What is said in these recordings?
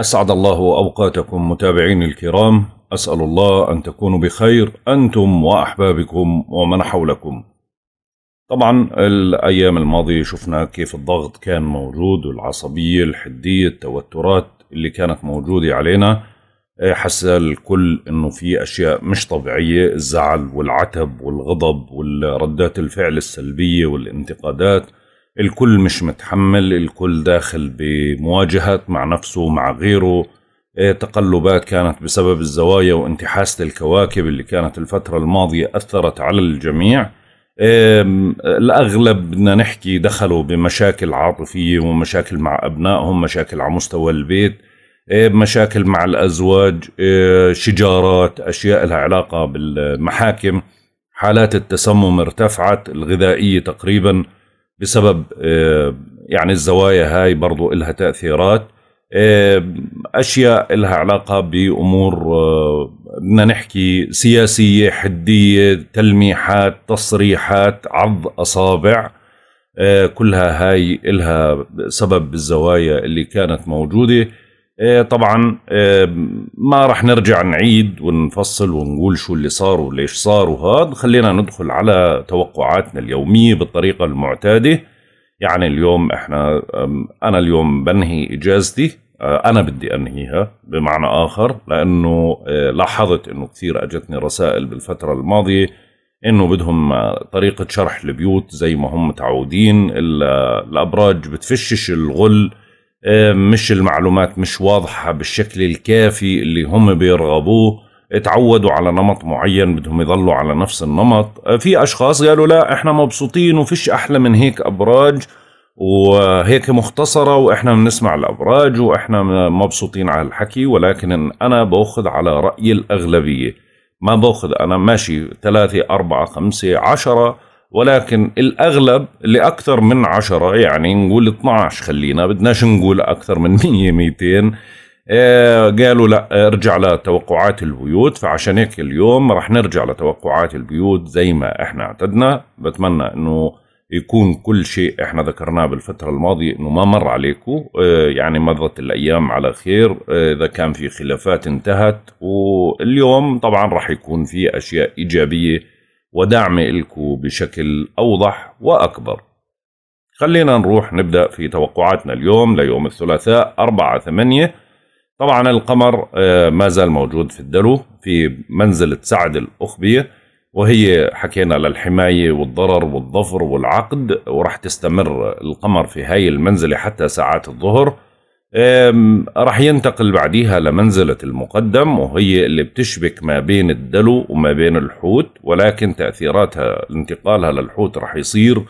أسعد الله أوقاتكم متابعين الكرام أسأل الله أن تكونوا بخير أنتم وأحبابكم ومن حولكم طبعا الأيام الماضية شفنا كيف الضغط كان موجود والعصبية الحدية التوترات اللي كانت موجودة علينا حس الكل انه في اشياء مش طبيعيه الزعل والعتب والغضب والردات الفعل السلبيه والانتقادات الكل مش متحمل الكل داخل بمواجهات مع نفسه ومع غيره إيه، تقلبات كانت بسبب الزوايا وانتحاسة الكواكب اللي كانت الفترة الماضية أثرت على الجميع الأغلب بدنا نحكي دخلوا بمشاكل عاطفية ومشاكل مع أبنائهم مشاكل على مستوى البيت إيه، مشاكل مع الأزواج إيه، شجارات أشياء لها علاقة بالمحاكم حالات التسمم ارتفعت الغذائية تقريباً بسبب آه، يعني الزوايا هاي برضو إلها تأثيرات آه، أشياء إلها علاقة بأمور آه، بدنا نحكي سياسية حدية تلميحات تصريحات عض أصابع كلها هاي إلها سبب بالزوايا اللي كانت موجودة إيه، طبعا إيه، ما رح نرجع نعيد ونفصل ونقول شو اللي صار وليش صار وهذا خلينا ندخل على توقعاتنا اليومية بالطريقة المعتادة يعني اليوم احنا انا اليوم بنهي اجازتي آه، انا بدي انهيها بمعنى اخر لانه إيه، لاحظت انه كثير اجتني رسائل بالفترة الماضية انه بدهم آه، طريقة شرح البيوت زي ما هم متعودين الابراج بتفشش الغل آه، مش المعلومات مش واضحة بالشكل الكافي اللي هم بيرغبوه اتعودوا على نمط معين بدهم يظلوا على نفس النمط آه، في أشخاص قالوا لا احنا مبسوطين وفيش أحلى من هيك أبراج وهيك مختصرة وإحنا بنسمع الأبراج وإحنا مبسوطين على الحكي ولكن أنا بأخذ على رأي الأغلبية ما باخذ أنا ماشي ثلاثة أربعة خمسة عشرة ولكن الأغلب لأكثر من عشرة يعني نقول 12 خلينا بدناش نقول أكثر من 100 200 آه، قالوا لا ارجع لتوقعات البيوت فعشان هيك اليوم رح نرجع لتوقعات البيوت زي ما احنا اعتدنا بتمنى انه يكون كل شيء احنا ذكرناه بالفترة الماضية انه ما مر عليكم آه، يعني مرت الايام على خير آه، اذا كان في خلافات انتهت واليوم طبعا رح يكون في اشياء ايجابية ودعم إلكو بشكل أوضح وأكبر خلينا نروح نبدأ في توقعاتنا اليوم ليوم الثلاثاء 4 8 طبعا القمر آه، ما زال موجود في الدلو في منزلة سعد الأخبية وهي حكينا للحماية والضرر والظفر والعقد ورح تستمر القمر في هاي المنزلة حتى ساعات الظهر راح ينتقل بعديها لمنزلة المقدم وهي اللي بتشبك ما بين الدلو وما بين الحوت ولكن تأثيراتها انتقالها للحوت راح يصير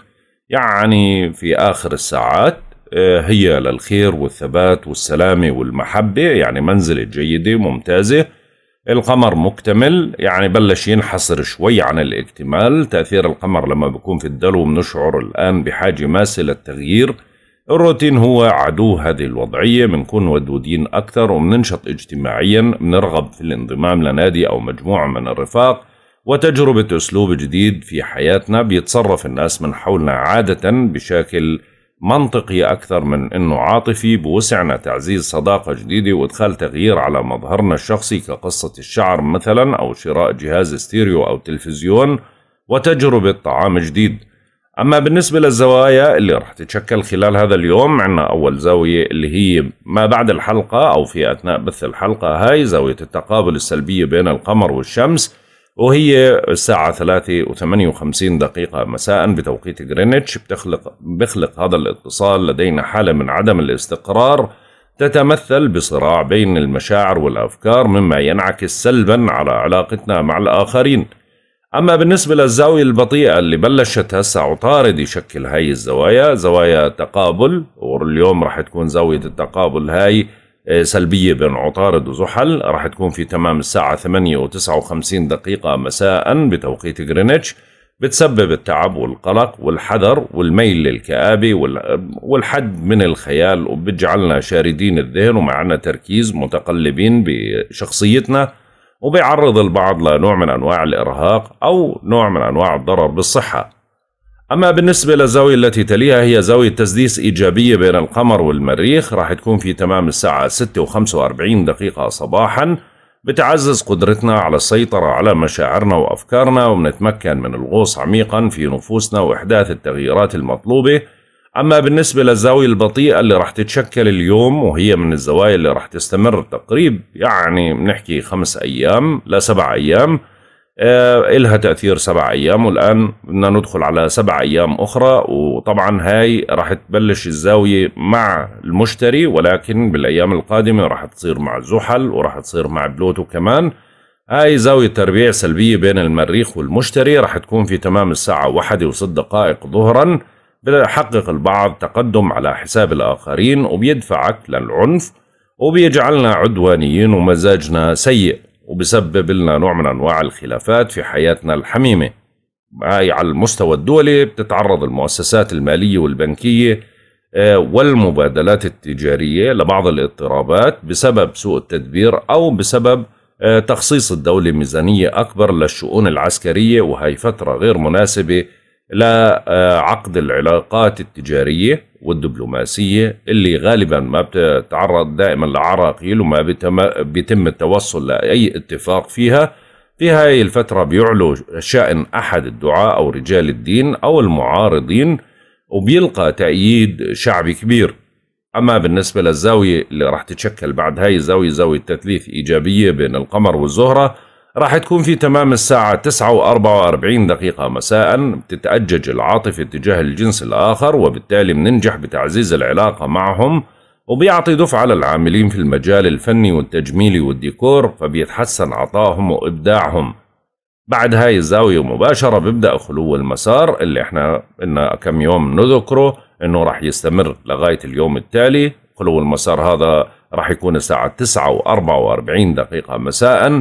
يعني في آخر الساعات أه، هي للخير والثبات والسلامة والمحبة يعني منزلة جيدة ممتازة القمر مكتمل يعني بلش ينحصر شوي عن الاكتمال تأثير القمر لما بيكون في الدلو بنشعر الآن بحاجة ماسة للتغيير الروتين هو عدو هذه الوضعية بنكون ودودين أكثر وبننشط اجتماعيا بنرغب في الانضمام لنادي أو مجموعة من الرفاق وتجربة أسلوب جديد في حياتنا بيتصرف الناس من حولنا عادة بشكل منطقي أكثر من أنه عاطفي بوسعنا تعزيز صداقة جديدة وإدخال تغيير على مظهرنا الشخصي كقصة الشعر مثلا أو شراء جهاز ستيريو أو تلفزيون وتجربة طعام جديد أما بالنسبة للزوايا اللي راح تتشكل خلال هذا اليوم عندنا أول زاوية اللي هي ما بعد الحلقة أو في أثناء بث الحلقة هاي زاوية التقابل السلبية بين القمر والشمس وهي الساعة 3 و58 دقيقة مساء بتوقيت جرينتش بتخلق بخلق هذا الاتصال لدينا حالة من عدم الاستقرار تتمثل بصراع بين المشاعر والأفكار مما ينعكس سلبا على علاقتنا مع الآخرين أما بالنسبة للزاوية البطيئة اللي بلشت هسا عطارد يشكل هاي الزوايا زوايا تقابل واليوم رح تكون زاوية التقابل هاي آه، سلبية بين عطارد وزحل رح تكون في تمام الساعة 8 و 59 دقيقة مساء بتوقيت غرينتش بتسبب التعب والقلق والحذر والميل للكآبة والحد من الخيال وبتجعلنا شاردين الذهن ومعنا تركيز متقلبين بشخصيتنا وبيعرض البعض لنوع من أنواع الإرهاق أو نوع من أنواع الضرر بالصحة أما بالنسبة للزاوية التي تليها هي زاوية تسديس إيجابية بين القمر والمريخ راح تكون في تمام الساعة 6 و45 دقيقة صباحا بتعزز قدرتنا على السيطرة على مشاعرنا وأفكارنا وبنتمكن من الغوص عميقا في نفوسنا وإحداث التغييرات المطلوبة أما بالنسبة للزاوية البطيئة اللي راح تتشكل اليوم وهي من الزوايا اللي راح تستمر تقريب يعني بنحكي خمس أيام لسبع أيام آه إلها تأثير سبع أيام والآن بدنا ندخل على سبع أيام أخرى وطبعا هاي راح تبلش الزاوية مع المشتري ولكن بالأيام القادمة راح تصير مع زحل وراح تصير مع بلوتو كمان هاي زاوية تربيع سلبية بين المريخ والمشتري راح تكون في تمام الساعة واحدة وست دقائق ظهراً بيحقق البعض تقدم على حساب الآخرين وبيدفعك للعنف وبيجعلنا عدوانيين ومزاجنا سيء وبسبب لنا نوع من أنواع الخلافات في حياتنا الحميمة هاي على المستوى الدولي بتتعرض المؤسسات المالية والبنكية آه، والمبادلات التجارية لبعض الاضطرابات بسبب سوء التدبير أو بسبب آه، تخصيص الدولة ميزانية أكبر للشؤون العسكرية وهي فترة غير مناسبة لعقد آه، عقد العلاقات التجارية والدبلوماسية اللي غالبا ما بتتعرض دائما لعراقيل وما بيتم التوصل لأي اتفاق فيها في هاي الفترة بيعلو شأن أحد الدعاة أو رجال الدين أو المعارضين وبيلقى تأييد شعبي كبير أما بالنسبة للزاوية اللي راح تتشكل بعد هاي الزاوية زاوية تثليث إيجابية بين القمر والزهرة راح تكون في تمام الساعة 9 و 44 دقيقة مساء بتتأجج العاطفة تجاه الجنس الآخر وبالتالي بننجح بتعزيز العلاقة معهم وبيعطي دفعة للعاملين في المجال الفني والتجميلي والديكور فبيتحسن عطاهم وإبداعهم بعد هاي الزاوية مباشرة بيبدأ خلو المسار اللي احنا قلنا كم يوم نذكره انه راح يستمر لغاية اليوم التالي خلو المسار هذا راح يكون الساعة 9 و 44 دقيقة مساءً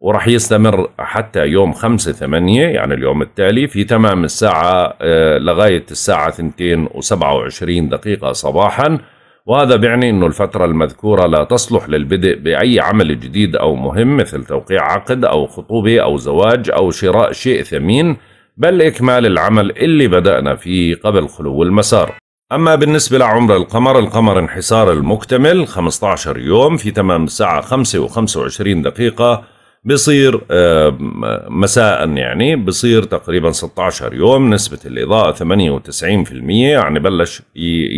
وراح يستمر حتى يوم 5 8 يعني اليوم التالي في تمام الساعة آه، لغاية الساعة ثنتين وسبعة وعشرين دقيقة صباحا وهذا بيعني أنه الفترة المذكورة لا تصلح للبدء بأي عمل جديد أو مهم مثل توقيع عقد أو خطوبة أو زواج أو شراء شيء ثمين بل إكمال العمل اللي بدأنا فيه قبل خلو المسار أما بالنسبة لعمر القمر القمر انحسار المكتمل 15 يوم في تمام الساعة 5 و25 دقيقة بصير آه، مساء يعني بصير تقريبا 16 يوم نسبة الإضاءة 98% يعني بلش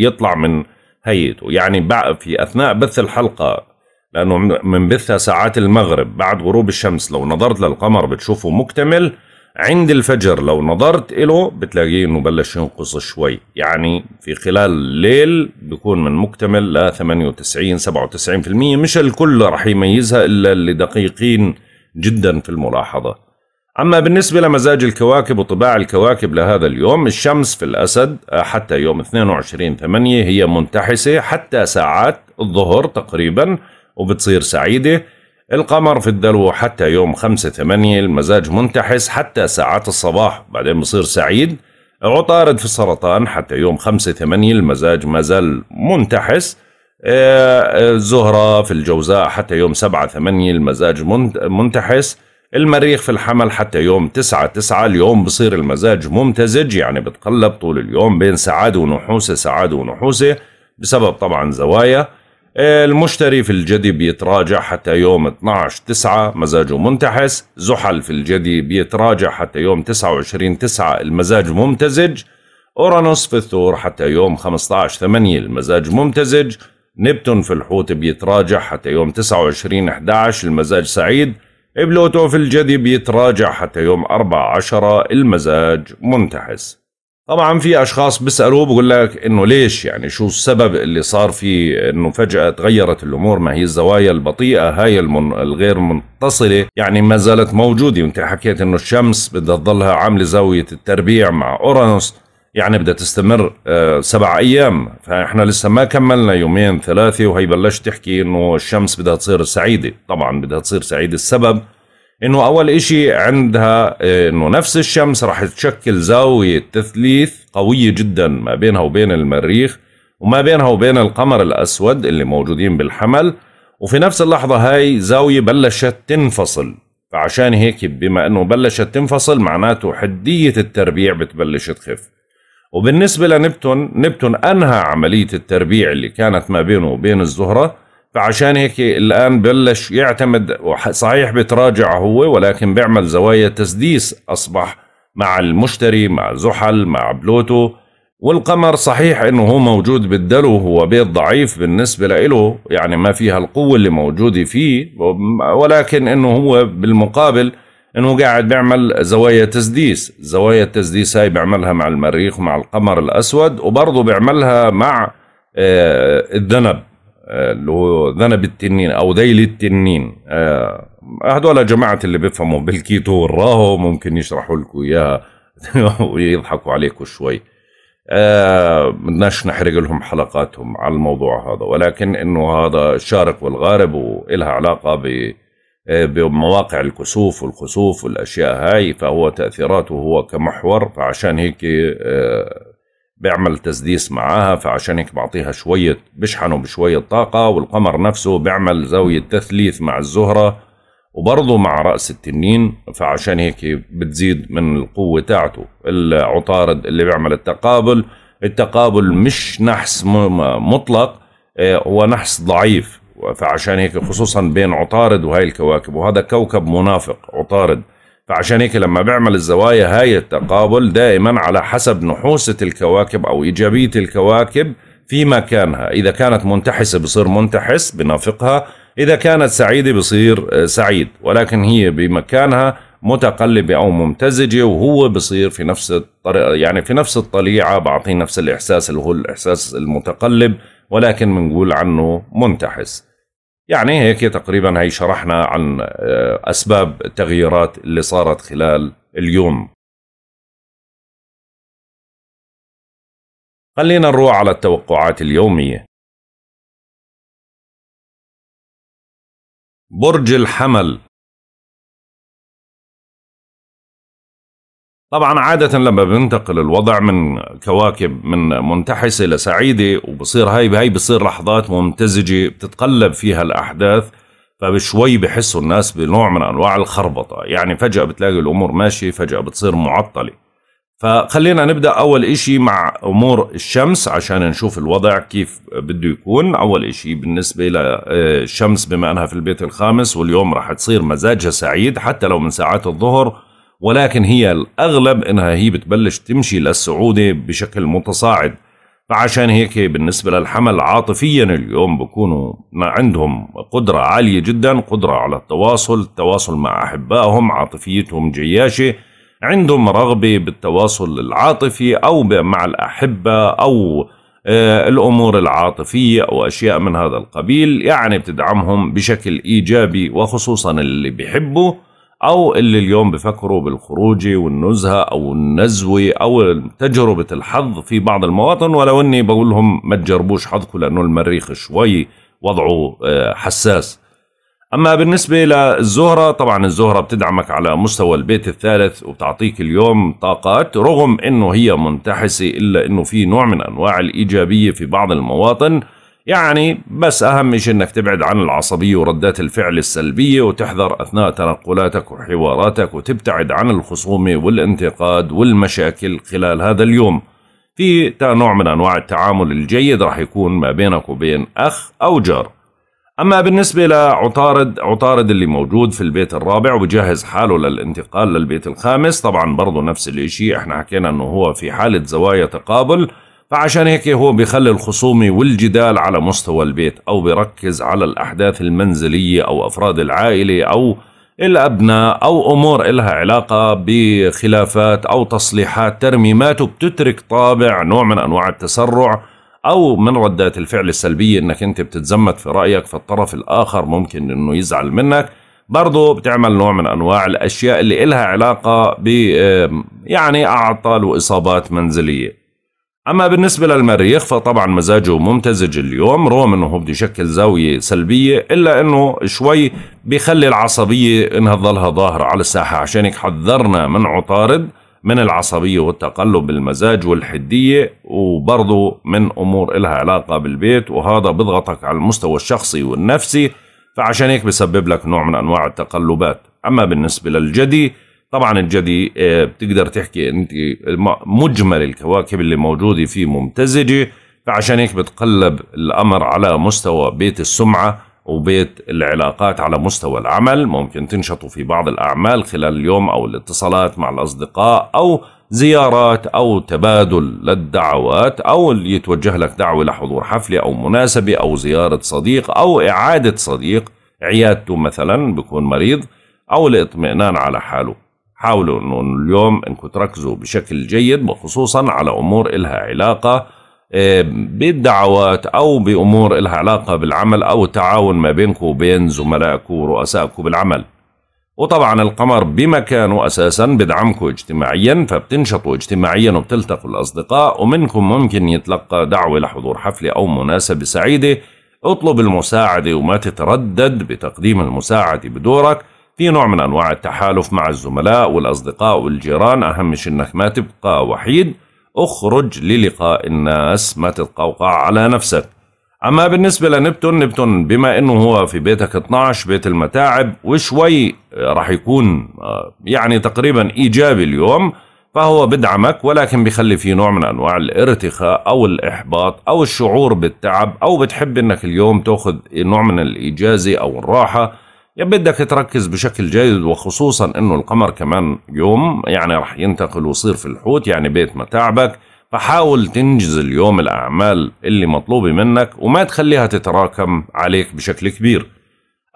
يطلع من هيئته يعني في أثناء بث الحلقة لأنه من بثها ساعات المغرب بعد غروب الشمس لو نظرت للقمر بتشوفه مكتمل عند الفجر لو نظرت له بتلاقيه انه بلش ينقص شوي يعني في خلال الليل بيكون من مكتمل ل 98 97% مش الكل رح يميزها الا اللي دقيقين جدا في الملاحظة أما بالنسبة لمزاج الكواكب وطباع الكواكب لهذا اليوم الشمس في الأسد آه، حتى يوم 22 8 هي منتحسة حتى ساعات الظهر تقريبا وبتصير سعيدة القمر في الدلو حتى يوم 5 8 المزاج منتحس حتى ساعات الصباح بعدين بصير سعيد عطارد في السرطان حتى يوم 5 8 المزاج ما زال منتحس آه، الزهرة في الجوزاء حتى يوم 7 8 المزاج منتحس المريخ في الحمل حتى يوم 9 9 اليوم بصير المزاج ممتزج يعني بتقلب طول اليوم بين سعادة ونحوسة سعادة ونحوسة بسبب طبعا زوايا آه، المشتري في الجدي بيتراجع حتى يوم 12 9 مزاجه منتحس زحل في الجدي بيتراجع حتى يوم 29 9 المزاج ممتزج أورانوس في الثور حتى يوم 15 8 المزاج ممتزج نبتون في الحوت بيتراجع حتى يوم 29 11 المزاج سعيد بلوتو في الجدي بيتراجع حتى يوم 14 المزاج منتحس طبعا في اشخاص بيسالوا بقول لك انه ليش يعني شو السبب اللي صار فيه انه فجاه تغيرت الامور ما هي الزوايا البطيئه هاي المن الغير متصله يعني ما زالت موجوده وانت حكيت انه الشمس بدها تضلها عامله زاويه التربيع مع اورانوس يعني بدها تستمر آه، سبع ايام فاحنا لسه ما كملنا يومين ثلاثه وهي بلشت تحكي انه الشمس بدها تصير سعيده طبعا بدها تصير سعيده السبب انه اول اشي عندها آه، انه نفس الشمس رح تشكل زاويه تثليث قويه جدا ما بينها وبين المريخ وما بينها وبين القمر الاسود اللي موجودين بالحمل وفي نفس اللحظه هاي زاويه بلشت تنفصل فعشان هيك بما انه بلشت تنفصل معناته حديه التربيع بتبلش تخف وبالنسبة لنبتون نبتون أنهى عملية التربيع اللي كانت ما بينه وبين الزهرة فعشان هيك الآن بلش يعتمد صحيح بتراجع هو ولكن بيعمل زوايا تسديس أصبح مع المشتري مع زحل مع بلوتو والقمر صحيح انه هو موجود بالدلو هو بيت ضعيف بالنسبة له يعني ما فيها القوة اللي موجودة فيه ولكن انه هو بالمقابل انه قاعد بيعمل زوايا تسديس زوايا التسديس هاي بيعملها مع المريخ ومع القمر الاسود وبرضه بيعملها مع آه، الذنب آه، اللي هو ذنب التنين او ذيل التنين هذول آه، جماعة اللي بيفهموا بالكيتو والراهو ممكن يشرحوا لكم اياها ويضحكوا عليكم شوي بدناش نحرق لهم حلقاتهم على الموضوع هذا ولكن انه هذا الشارق والغارب وإلها علاقة ب بمواقع الكسوف والخسوف والاشياء هاي فهو تاثيراته هو كمحور فعشان هيك آه، بيعمل تسديس معاها فعشان هيك بعطيها شويه بشحنه بشويه طاقه والقمر نفسه بيعمل زاويه تثليث مع الزهره وبرضه مع راس التنين فعشان هيك بتزيد من القوه تاعته العطارد اللي بيعمل التقابل التقابل مش نحس مطلق آه، هو نحس ضعيف فعشان هيك خصوصا بين عطارد وهي الكواكب وهذا كوكب منافق عطارد فعشان هيك لما بيعمل الزوايا هاي التقابل دائما على حسب نحوسة الكواكب أو إيجابية الكواكب في مكانها إذا كانت منتحسة بصير منتحس بنافقها إذا كانت سعيدة بصير آه، سعيد ولكن هي بمكانها متقلبة أو ممتزجة وهو بصير في نفس الطريقة يعني في نفس الطليعة بعطيه نفس الإحساس اللي هو الإحساس المتقلب ولكن بنقول عنه منتحس يعني هيك تقريبا هي شرحنا عن آه، أسباب التغييرات اللي صارت خلال اليوم خلينا نروح على التوقعات اليومية برج الحمل طبعا عادة لما بينتقل الوضع من كواكب من منتحسة لسعيدة وبصير هاي بهاي بصير لحظات ممتزجة بتتقلب فيها الأحداث فبشوي بحسوا الناس بنوع من أنواع الخربطة يعني فجأة بتلاقي الأمور ماشية فجأة بتصير معطلة فخلينا نبدأ أول إشي مع أمور الشمس عشان نشوف الوضع كيف بده يكون أول إشي بالنسبة للشمس آه، بما أنها في البيت الخامس واليوم راح تصير مزاجها سعيد حتى لو من ساعات الظهر ولكن هي الأغلب إنها هي بتبلش تمشي للسعودة بشكل متصاعد فعشان هيك بالنسبة للحمل عاطفيا اليوم بكونوا عندهم قدرة عالية جدا قدرة على التواصل التواصل مع أحبائهم عاطفيتهم جياشة عندهم رغبة بالتواصل العاطفي أو مع الأحبة أو آه، الأمور العاطفية أو أشياء من هذا القبيل يعني بتدعمهم بشكل إيجابي وخصوصا اللي بيحبوا أو اللي اليوم بفكروا بالخروج والنزهة أو النزوي أو تجربة الحظ في بعض المواطن ولو أني بقول لهم ما تجربوش حظكم لأنه المريخ شوي وضعه آه، حساس أما بالنسبة للزهرة طبعا الزهرة بتدعمك على مستوى البيت الثالث وبتعطيك اليوم طاقات رغم أنه هي منتحسة إلا أنه في نوع من أنواع الإيجابية في بعض المواطن يعني بس أهم شيء أنك تبعد عن العصبية وردات الفعل السلبية وتحذر أثناء تنقلاتك وحواراتك وتبتعد عن الخصومة والانتقاد والمشاكل خلال هذا اليوم في نوع من أنواع التعامل الجيد راح يكون ما بينك وبين أخ أو جار أما بالنسبة لعطارد عطارد اللي موجود في البيت الرابع وبجهز حاله للانتقال للبيت الخامس طبعا برضه نفس الشيء احنا حكينا أنه هو في حالة زوايا تقابل فعشان هيك هو بيخلي الخصومة والجدال على مستوى البيت أو بيركز على الأحداث المنزلية أو أفراد العائلة أو الأبناء أو أمور إلها علاقة بخلافات أو تصليحات ترميمات وبتترك طابع نوع من أنواع التسرع أو من ردات الفعل السلبية إنك أنت بتتزمت في رأيك فالطرف الآخر ممكن إنه يزعل منك برضه بتعمل نوع من أنواع الأشياء اللي إلها علاقة ب يعني أعطال وإصابات منزلية أما بالنسبة للمريخ فطبعا مزاجه ممتزج اليوم رغم أنه هو بده يشكل زاوية سلبية إلا أنه شوي بيخلي العصبية أنها تظلها ظاهرة على الساحة عشان هيك حذرنا من عطارد من العصبية والتقلب بالمزاج والحدية وبرضه من أمور إلها علاقة بالبيت وهذا بضغطك على المستوى الشخصي والنفسي فعشان هيك بسبب لك نوع من أنواع التقلبات أما بالنسبة للجدي طبعا الجدي آه، بتقدر تحكي انت مجمل الكواكب اللي موجوده فيه ممتزجه فعشان هيك بتقلب الامر على مستوى بيت السمعه وبيت العلاقات على مستوى العمل ممكن تنشطوا في بعض الاعمال خلال اليوم او الاتصالات مع الاصدقاء او زيارات او تبادل للدعوات او يتوجه لك دعوه لحضور حفله او مناسبه او زياره صديق او اعاده صديق عيادته مثلا بكون مريض او الاطمئنان على حاله حاولوا انه اليوم انكم تركزوا بشكل جيد وخصوصا على امور إلها علاقه بالدعوات او بامور إلها علاقه بالعمل او التعاون ما بينكم وبين زملائكم ورؤسائكم بالعمل. وطبعا القمر بمكانه اساسا بدعمكم اجتماعيا فبتنشطوا اجتماعيا وبتلتقوا الاصدقاء ومنكم ممكن يتلقى دعوه لحضور حفله او مناسبه سعيده اطلب المساعده وما تتردد بتقديم المساعده بدورك في نوع من أنواع التحالف مع الزملاء والأصدقاء والجيران أهم شيء أنك ما تبقى وحيد اخرج للقاء الناس ما تتقوقع على نفسك أما بالنسبة لنبتون نبتون بما أنه هو في بيتك 12 بيت المتاعب وشوي راح يكون آه، يعني تقريبا إيجابي اليوم فهو بدعمك ولكن بيخلي فيه نوع من أنواع الارتخاء أو الإحباط أو الشعور بالتعب أو بتحب أنك اليوم تأخذ نوع من الإجازة أو الراحة بدك تركز بشكل جيد وخصوصا انه القمر كمان يوم يعني رح ينتقل ويصير في الحوت يعني بيت متاعبك فحاول تنجز اليوم الاعمال اللي مطلوبه منك وما تخليها تتراكم عليك بشكل كبير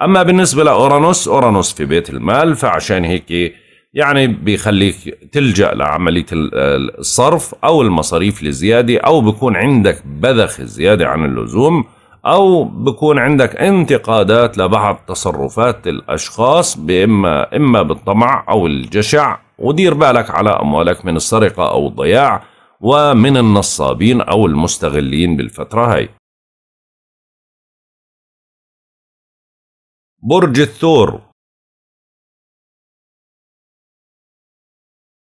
اما بالنسبه لاورانوس اورانوس في بيت المال فعشان هيك يعني بيخليك تلجا لعمليه الصرف او المصاريف لزياده او بكون عندك بذخ زياده عن اللزوم او بكون عندك انتقادات لبعض تصرفات الاشخاص باما اما بالطمع او الجشع ودير بالك على اموالك من السرقه او الضياع ومن النصابين او المستغلين بالفتره هاي برج الثور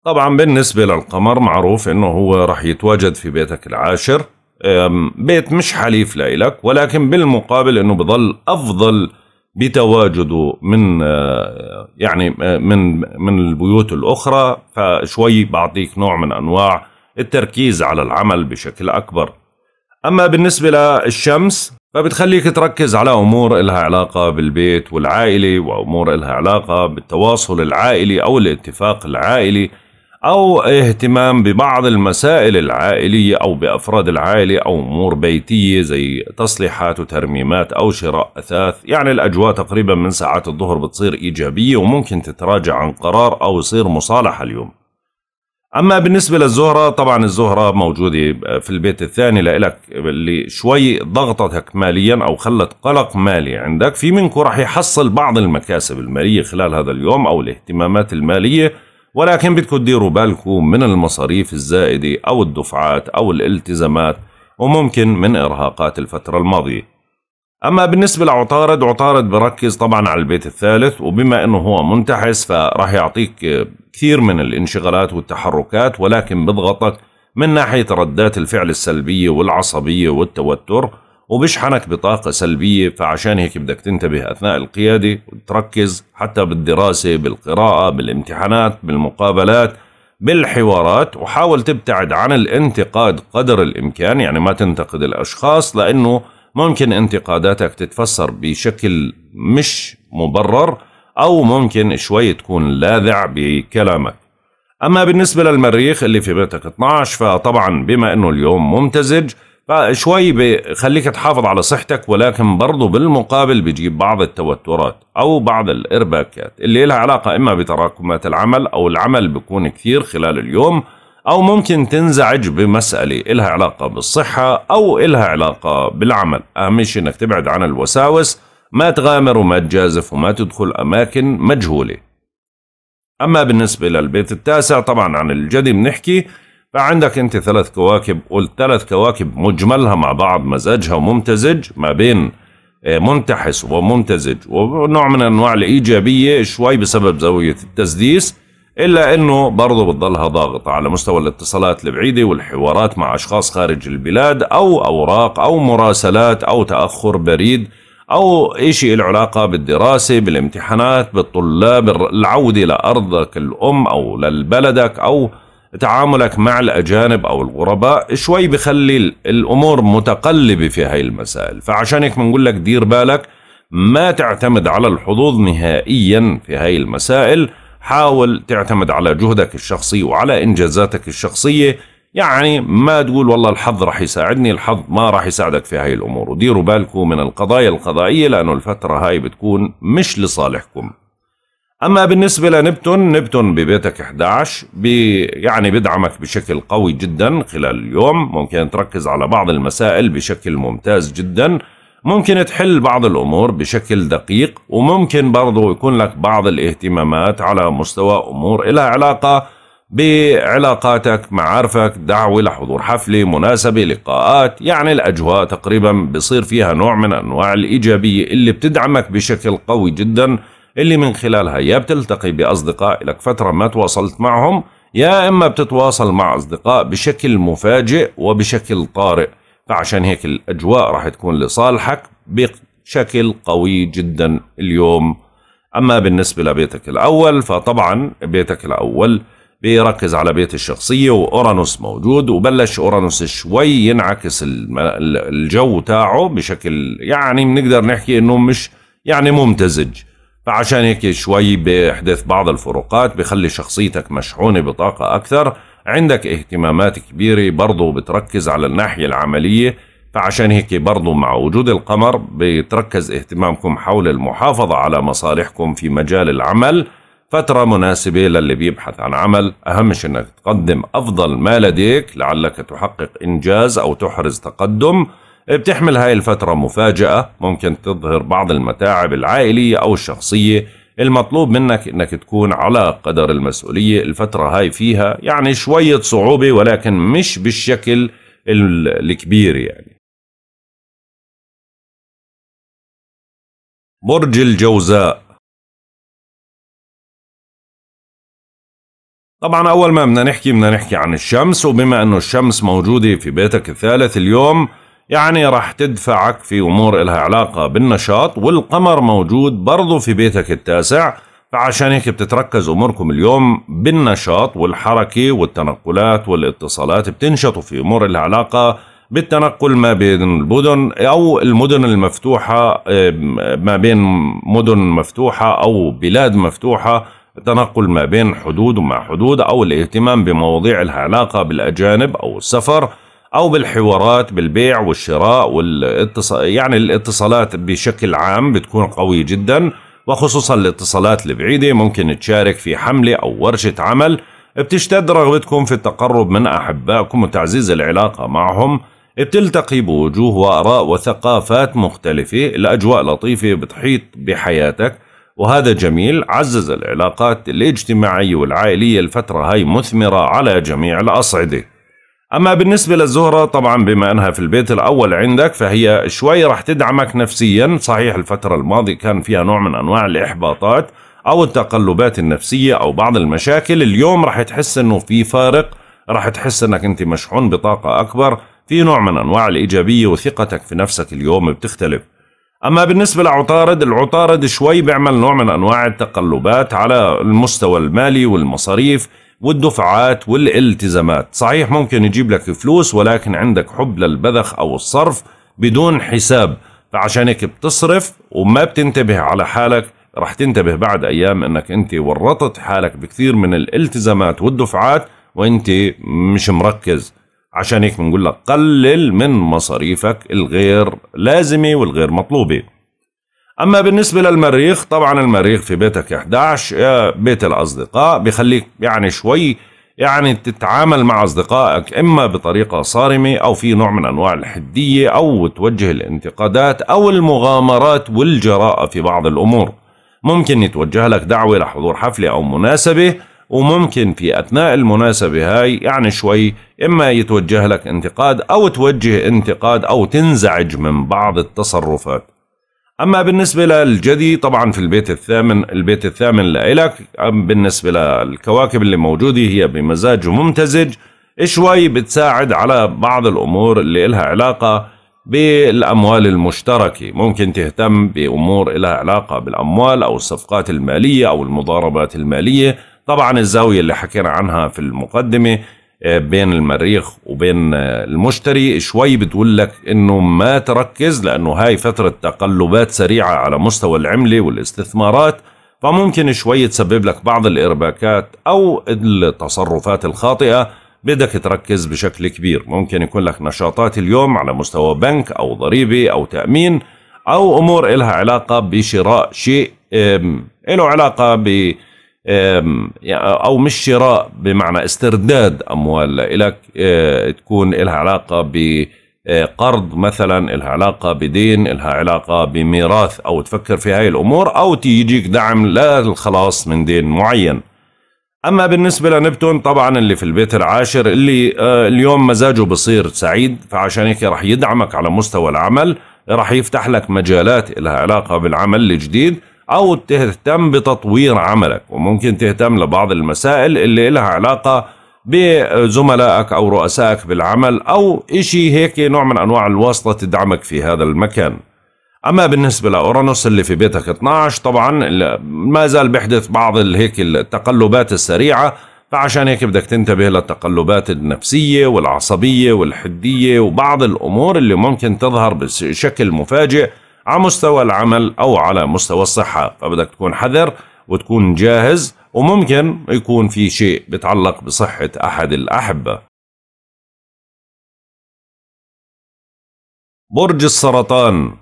طبعا بالنسبة للقمر معروف انه هو رح يتواجد في بيتك العاشر بيت مش حليف لإلك ولكن بالمقابل أنه بضل أفضل بتواجده من آه، يعني آه، من من البيوت الأخرى فشوي بعطيك نوع من أنواع التركيز على العمل بشكل أكبر أما بالنسبة للشمس فبتخليك تركز على أمور إلها علاقة بالبيت والعائلة وأمور إلها علاقة بالتواصل العائلي أو الاتفاق العائلي أو اهتمام ببعض المسائل العائلية أو بأفراد العائلة أو أمور بيتية زي تصليحات وترميمات أو شراء أثاث يعني الأجواء تقريبا من ساعات الظهر بتصير إيجابية وممكن تتراجع عن قرار أو يصير مصالحة اليوم أما بالنسبة للزهرة طبعا الزهرة موجودة في البيت الثاني لإلك اللي شوي ضغطتك ماليا أو خلت قلق مالي عندك في منكم راح يحصل بعض المكاسب المالية خلال هذا اليوم أو الاهتمامات المالية ولكن بدكم تديروا بالكم من المصاريف الزائدة أو الدفعات أو الالتزامات وممكن من إرهاقات الفترة الماضية أما بالنسبة لعطارد عطارد بركز طبعا على البيت الثالث وبما أنه هو منتحس فراح يعطيك كثير من الانشغالات والتحركات ولكن بضغطك من ناحية ردات الفعل السلبية والعصبية والتوتر وبشحنك بطاقة سلبية فعشان هيك بدك تنتبه أثناء القيادة وتركز حتى بالدراسة بالقراءة بالامتحانات بالمقابلات بالحوارات وحاول تبتعد عن الانتقاد قدر الإمكان يعني ما تنتقد الأشخاص لأنه ممكن انتقاداتك تتفسر بشكل مش مبرر أو ممكن شوي تكون لاذع بكلامك أما بالنسبة للمريخ اللي في بيتك 12 فطبعا بما أنه اليوم ممتزج فشوي بخليك تحافظ على صحتك ولكن برضو بالمقابل بيجيب بعض التوترات أو بعض الإرباكات اللي لها علاقة إما بتراكمات العمل أو العمل بيكون كثير خلال اليوم أو ممكن تنزعج بمسألة إلها علاقة بالصحة أو إلها علاقة بالعمل أهم شيء إنك تبعد عن الوساوس ما تغامر وما تجازف وما تدخل أماكن مجهولة أما بالنسبة للبيت التاسع طبعا عن الجدي بنحكي فعندك انت ثلاث كواكب والثلاث كواكب مجملها مع بعض مزاجها وممتزج ما بين آه، منتحس وممتزج ونوع من انواع الايجابيه شوي بسبب زاويه التسديس الا انه برضه بتضلها ضاغطه على مستوى الاتصالات البعيده والحوارات مع اشخاص خارج البلاد او اوراق او مراسلات او تاخر بريد او شيء له علاقه بالدراسه بالامتحانات بالطلاب العوده لارضك الام او لبلدك او تعاملك مع الأجانب أو الغرباء شوي بخلي الأمور متقلبة في هاي المسائل فعشان هيك بنقول لك دير بالك ما تعتمد على الحظوظ نهائيا في هاي المسائل حاول تعتمد على جهدك الشخصي وعلى إنجازاتك الشخصية يعني ما تقول والله الحظ رح يساعدني الحظ ما رح يساعدك في هاي الأمور وديروا بالكم من القضايا القضائية لأنه الفترة هاي بتكون مش لصالحكم أما بالنسبة لنبتون نبتون ببيتك 11 بي يعني بدعمك بشكل قوي جدا خلال اليوم ممكن تركز على بعض المسائل بشكل ممتاز جدا ممكن تحل بعض الأمور بشكل دقيق وممكن برضو يكون لك بعض الاهتمامات على مستوى أمور الى علاقة بعلاقاتك معارفك دعوة لحضور حفلة مناسبة لقاءات يعني الأجواء تقريبا بصير فيها نوع من أنواع الإيجابية اللي بتدعمك بشكل قوي جداً اللي من خلالها يا بتلتقي بأصدقاء لك فترة ما تواصلت معهم يا إما بتتواصل مع أصدقاء بشكل مفاجئ وبشكل طارئ فعشان هيك الأجواء راح تكون لصالحك بشكل قوي جدا اليوم أما بالنسبة لبيتك الأول فطبعا بيتك الأول بيركز على بيت الشخصية وأورانوس موجود وبلش أورانوس شوي ينعكس الجو تاعه بشكل يعني بنقدر نحكي إنه مش يعني ممتزج فعشان هيك شوي بيحدث بعض الفروقات بخلي شخصيتك مشحونة بطاقة أكثر عندك اهتمامات كبيرة برضو بتركز على الناحية العملية فعشان هيك برضو مع وجود القمر بتركز اهتمامكم حول المحافظة على مصالحكم في مجال العمل فترة مناسبة للي بيبحث عن عمل أهم شيء أنك تقدم أفضل ما لديك لعلك تحقق إنجاز أو تحرز تقدم بتحمل هاي الفترة مفاجأة ممكن تظهر بعض المتاعب العائلية أو الشخصية المطلوب منك انك تكون على قدر المسؤولية الفترة هاي فيها يعني شوية صعوبة ولكن مش بالشكل الكبير يعني برج الجوزاء طبعا اول ما بدنا نحكي بدنا نحكي عن الشمس وبما انه الشمس موجودة في بيتك الثالث اليوم يعني راح تدفعك في أمور إلها علاقة بالنشاط والقمر موجود برضو في بيتك التاسع فعشان هيك بتتركز أموركم اليوم بالنشاط والحركة والتنقلات والاتصالات بتنشطوا في أمور إلها علاقة بالتنقل ما بين المدن أو المدن المفتوحة ما بين مدن مفتوحة أو بلاد مفتوحة التنقل ما بين حدود وما حدود أو الاهتمام بمواضيع الها علاقة بالأجانب أو السفر او بالحوارات بالبيع والشراء والاتصال يعني الاتصالات بشكل عام بتكون قويه جدا وخصوصا الاتصالات البعيده ممكن تشارك في حمله او ورشه عمل بتشتد رغبتكم في التقرب من احبائكم وتعزيز العلاقه معهم بتلتقي بوجوه واراء وثقافات مختلفه الاجواء لطيفه بتحيط بحياتك وهذا جميل عزز العلاقات الاجتماعيه والعائليه الفتره هاي مثمره على جميع الاصعده أما بالنسبة للزهرة طبعا بما أنها في البيت الأول عندك فهي شوي رح تدعمك نفسيا صحيح الفترة الماضية كان فيها نوع من أنواع الإحباطات أو التقلبات النفسية أو بعض المشاكل اليوم رح تحس أنه في فارق رح تحس أنك أنت مشحون بطاقة أكبر في نوع من أنواع الإيجابية وثقتك في نفسك اليوم بتختلف أما بالنسبة لعطارد العطارد شوي بيعمل نوع من أنواع التقلبات على المستوى المالي والمصاريف والدفعات والالتزامات صحيح ممكن يجيب لك فلوس ولكن عندك حب للبذخ أو الصرف بدون حساب فعشان هيك بتصرف وما بتنتبه على حالك رح تنتبه بعد أيام أنك أنت ورطت حالك بكثير من الالتزامات والدفعات وأنت مش مركز عشان هيك بنقول لك قلل من مصاريفك الغير لازمة والغير مطلوبة اما بالنسبه للمريخ طبعا المريخ في بيتك 11 يا بيت الاصدقاء بخليك يعني شوي يعني تتعامل مع اصدقائك اما بطريقه صارمه او في نوع من انواع الحديه او توجه الانتقادات او المغامرات والجراءه في بعض الامور ممكن يتوجه لك دعوه لحضور حفله او مناسبه وممكن في اثناء المناسبه هاي يعني شوي اما يتوجه لك انتقاد او توجه انتقاد او تنزعج من بعض التصرفات أما بالنسبة للجدي طبعا في البيت الثامن البيت الثامن لإلك بالنسبة للكواكب اللي موجودة هي بمزاج ممتزج شوي بتساعد على بعض الأمور اللي إلها علاقة بالأموال المشتركة ممكن تهتم بأمور إلها علاقة بالأموال أو الصفقات المالية أو المضاربات المالية طبعا الزاوية اللي حكينا عنها في المقدمة آه، بين المريخ وبين آه، المشتري شوي بتقول لك انه ما تركز لانه هاي فتره تقلبات سريعه على مستوى العمله والاستثمارات فممكن شوي تسبب لك بعض الارباكات او التصرفات الخاطئه بدك تركز بشكل كبير ممكن يكون لك نشاطات اليوم على مستوى بنك او ضريبه او تامين او امور إلها علاقه بشراء شيء له علاقه ب يعني، او مش شراء بمعنى استرداد اموال لك آه، تكون لها علاقه ب قرض مثلا لها علاقة بدين لها علاقة بميراث أو تفكر في هاي الأمور أو تيجيك دعم للخلاص من دين معين أما بالنسبة لنبتون طبعا اللي في البيت العاشر اللي آه، اليوم مزاجه بصير سعيد فعشان هيك رح يدعمك على مستوى العمل رح يفتح لك مجالات لها علاقة بالعمل الجديد أو تهتم بتطوير عملك وممكن تهتم لبعض المسائل اللي لها علاقة بزملائك أو رؤسائك بالعمل أو إشي هيك نوع من أنواع الواسطة تدعمك في هذا المكان أما بالنسبة لأورانوس اللي في بيتك 12 طبعا ما زال بيحدث بعض هيك التقلبات السريعة فعشان هيك بدك تنتبه للتقلبات النفسية والعصبية والحدية وبعض الأمور اللي ممكن تظهر بشكل مفاجئ على مستوى العمل أو على مستوى الصحة فبدك تكون حذر وتكون جاهز وممكن يكون في شيء بتعلق بصحة أحد الأحبة برج السرطان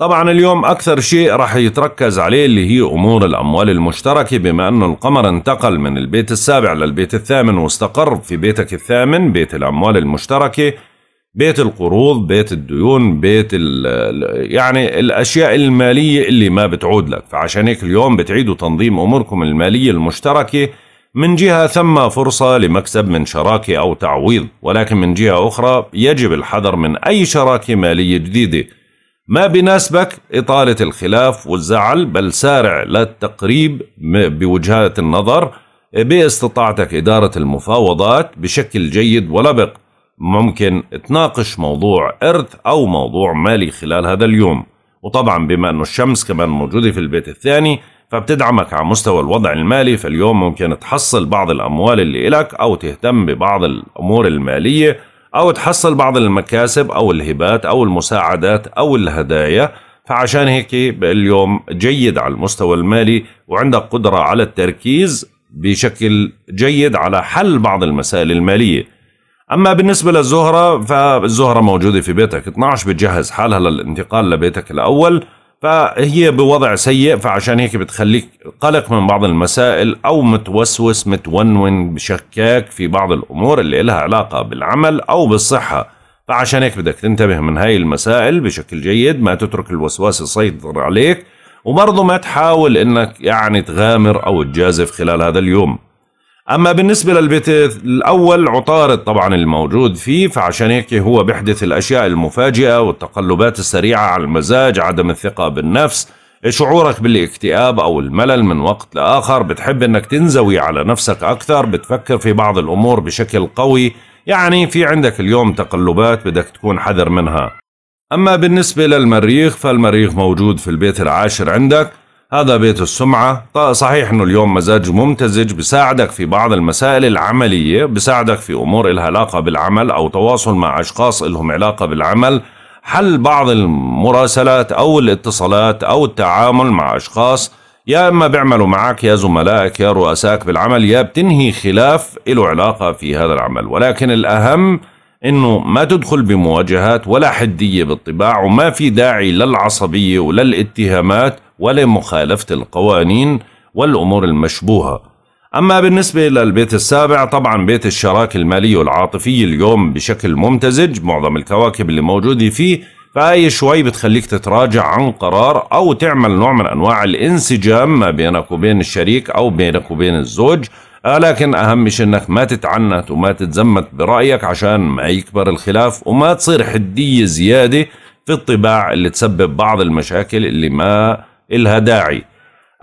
طبعا اليوم أكثر شيء راح يتركز عليه اللي هي أمور الأموال المشتركة بما أنه القمر انتقل من البيت السابع للبيت الثامن واستقر في بيتك الثامن بيت الأموال المشتركة بيت القروض بيت الديون بيت يعني الأشياء المالية اللي ما بتعود لك فعشان هيك اليوم بتعيدوا تنظيم أموركم المالية المشتركة من جهة ثم فرصة لمكسب من شراكة أو تعويض ولكن من جهة أخرى يجب الحذر من أي شراكة مالية جديدة ما بناسبك إطالة الخلاف والزعل بل سارع للتقريب بوجهات النظر باستطاعتك إدارة المفاوضات بشكل جيد ولبق ممكن تناقش موضوع إرث أو موضوع مالي خلال هذا اليوم وطبعا بما أنه الشمس كمان موجودة في البيت الثاني فبتدعمك على مستوى الوضع المالي فاليوم ممكن تحصل بعض الأموال اللي إلك أو تهتم ببعض الأمور المالية أو تحصل بعض المكاسب أو الهبات أو المساعدات أو الهدايا فعشان هيك اليوم جيد على المستوى المالي وعندك قدرة على التركيز بشكل جيد على حل بعض المسائل المالية اما بالنسبه للزهره فالزهره موجوده في بيتك 12 بتجهز حالها للانتقال لبيتك الاول فهي بوضع سيء فعشان هيك بتخليك قلق من بعض المسائل او متوسوس متونون بشكاك في بعض الامور اللي لها علاقه بالعمل او بالصحه فعشان هيك بدك تنتبه من هاي المسائل بشكل جيد ما تترك الوسواس يسيطر عليك وبرضه ما تحاول انك يعني تغامر او تجازف خلال هذا اليوم اما بالنسبه للبيت الاول عطارد طبعا الموجود فيه فعشان هيك هو بيحدث الاشياء المفاجئه والتقلبات السريعه على المزاج عدم الثقه بالنفس شعورك بالاكتئاب او الملل من وقت لاخر بتحب انك تنزوي على نفسك اكثر بتفكر في بعض الامور بشكل قوي يعني في عندك اليوم تقلبات بدك تكون حذر منها اما بالنسبه للمريخ فالمريخ موجود في البيت العاشر عندك هذا بيت السمعة صحيح أنه اليوم مزاج ممتزج بساعدك في بعض المسائل العملية بساعدك في أمور إلها علاقة بالعمل أو تواصل مع أشخاص إلهم علاقة بالعمل حل بعض المراسلات أو الاتصالات أو التعامل مع أشخاص يا إما بيعملوا معك يا زملائك يا رؤسائك بالعمل يا بتنهي خلاف له علاقة في هذا العمل ولكن الأهم انه ما تدخل بمواجهات ولا حديه بالطباع وما في داعي للعصبيه وللاتهامات ولمخالفة القوانين والأمور المشبوهة أما بالنسبة للبيت السابع طبعا بيت الشراكة المالي والعاطفي اليوم بشكل ممتزج معظم الكواكب اللي موجودة فيه فهي شوي بتخليك تتراجع عن قرار أو تعمل نوع من أنواع الانسجام ما بينك وبين الشريك أو بينك وبين الزوج آه، لكن أهم شيء أنك ما تتعنت وما تتزمت برأيك عشان ما يكبر الخلاف وما تصير حدية زيادة في الطباع اللي تسبب بعض المشاكل اللي ما إلها داعي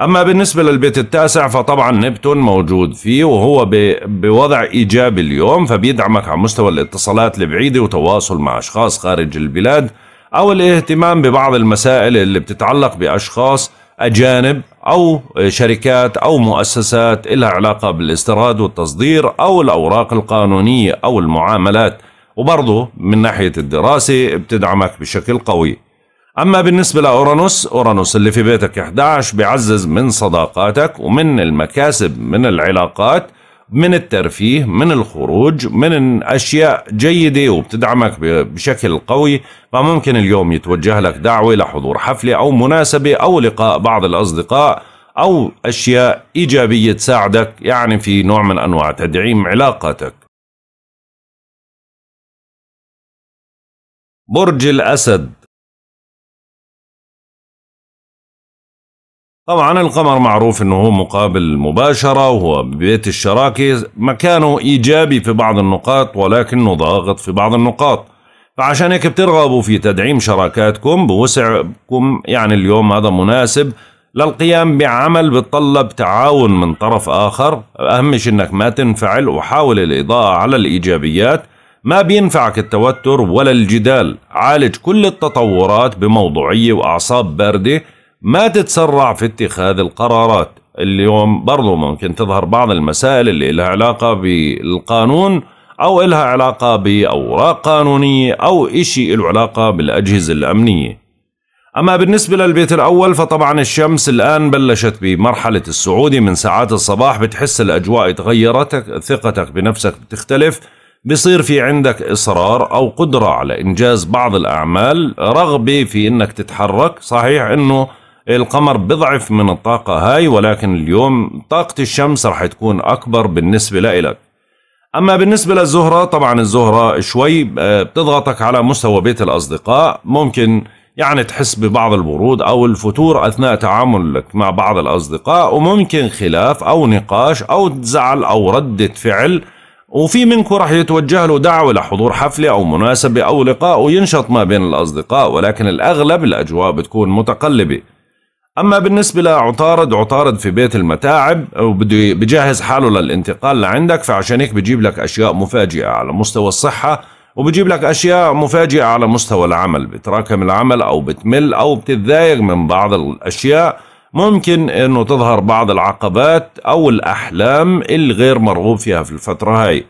أما بالنسبة للبيت التاسع فطبعا نبتون موجود فيه وهو بوضع إيجابي اليوم فبيدعمك على مستوى الاتصالات البعيدة وتواصل مع أشخاص خارج البلاد أو الاهتمام ببعض المسائل اللي بتتعلق بأشخاص أجانب أو شركات أو مؤسسات لها علاقة بالاستيراد والتصدير أو الأوراق القانونية أو المعاملات وبرضه من ناحية الدراسة بتدعمك بشكل قوي أما بالنسبة لأورانوس أورانوس اللي في بيتك 11 بيعزز من صداقاتك ومن المكاسب من العلاقات من الترفيه من الخروج من أشياء جيدة وبتدعمك بشكل قوي فممكن اليوم يتوجه لك دعوة لحضور حفلة أو مناسبة أو لقاء بعض الأصدقاء أو أشياء إيجابية تساعدك يعني في نوع من أنواع تدعيم علاقاتك برج الأسد طبعا القمر معروف انه هو مقابل مباشره وهو ببيت الشراكه مكانه ايجابي في بعض النقاط ولكنه ضاغط في بعض النقاط فعشان هيك بترغبوا في تدعيم شراكاتكم بوسعكم يعني اليوم هذا مناسب للقيام بعمل بتطلب تعاون من طرف آخر أهم شيء أنك ما تنفعل وحاول الإضاءة على الإيجابيات ما بينفعك التوتر ولا الجدال عالج كل التطورات بموضوعية وأعصاب باردة ما تتسرع في اتخاذ القرارات اليوم برضو ممكن تظهر بعض المسائل اللي لها علاقة بالقانون أو لها علاقة بأوراق قانونية أو إشي له علاقة بالأجهزة الأمنية أما بالنسبة للبيت الأول فطبعا الشمس الآن بلشت بمرحلة السعودي من ساعات الصباح بتحس الأجواء تغيرت ثقتك بنفسك بتختلف بصير في عندك إصرار أو قدرة على إنجاز بعض الأعمال رغبة في إنك تتحرك صحيح إنه القمر بضعف من الطاقة هاي ولكن اليوم طاقة الشمس رح تكون أكبر بالنسبة لإلك أما بالنسبة للزهرة طبعا الزهرة شوي آه، بتضغطك على مستوى بيت الأصدقاء ممكن يعني تحس ببعض البرود أو الفتور أثناء تعاملك مع بعض الأصدقاء وممكن خلاف أو نقاش أو زعل أو ردة فعل وفي منكم راح يتوجه له دعوة لحضور حفلة أو مناسبة أو لقاء وينشط ما بين الأصدقاء ولكن الأغلب الأجواء بتكون متقلبة اما بالنسبه لعطارد عطارد في بيت المتاعب وبده بجهز حاله للانتقال لعندك فعشان هيك بجيب لك اشياء مفاجئه على مستوى الصحه وبجيب لك اشياء مفاجئه على مستوى العمل بتراكم العمل او بتمل او بتتضايق من بعض الاشياء ممكن انه تظهر بعض العقبات او الاحلام الغير مرغوب فيها في الفتره هاي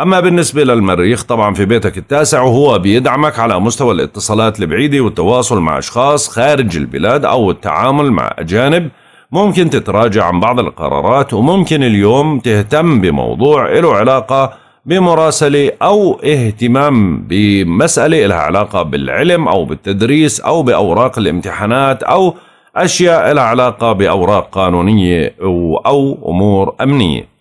أما بالنسبة للمريخ طبعا في بيتك التاسع وهو بيدعمك على مستوى الاتصالات البعيدة والتواصل مع أشخاص خارج البلاد أو التعامل مع أجانب ممكن تتراجع عن بعض القرارات وممكن اليوم تهتم بموضوع له علاقة بمراسلة أو اهتمام بمسألة لها علاقة بالعلم أو بالتدريس أو بأوراق الامتحانات أو أشياء لها علاقة بأوراق قانونية أو أمور أمنية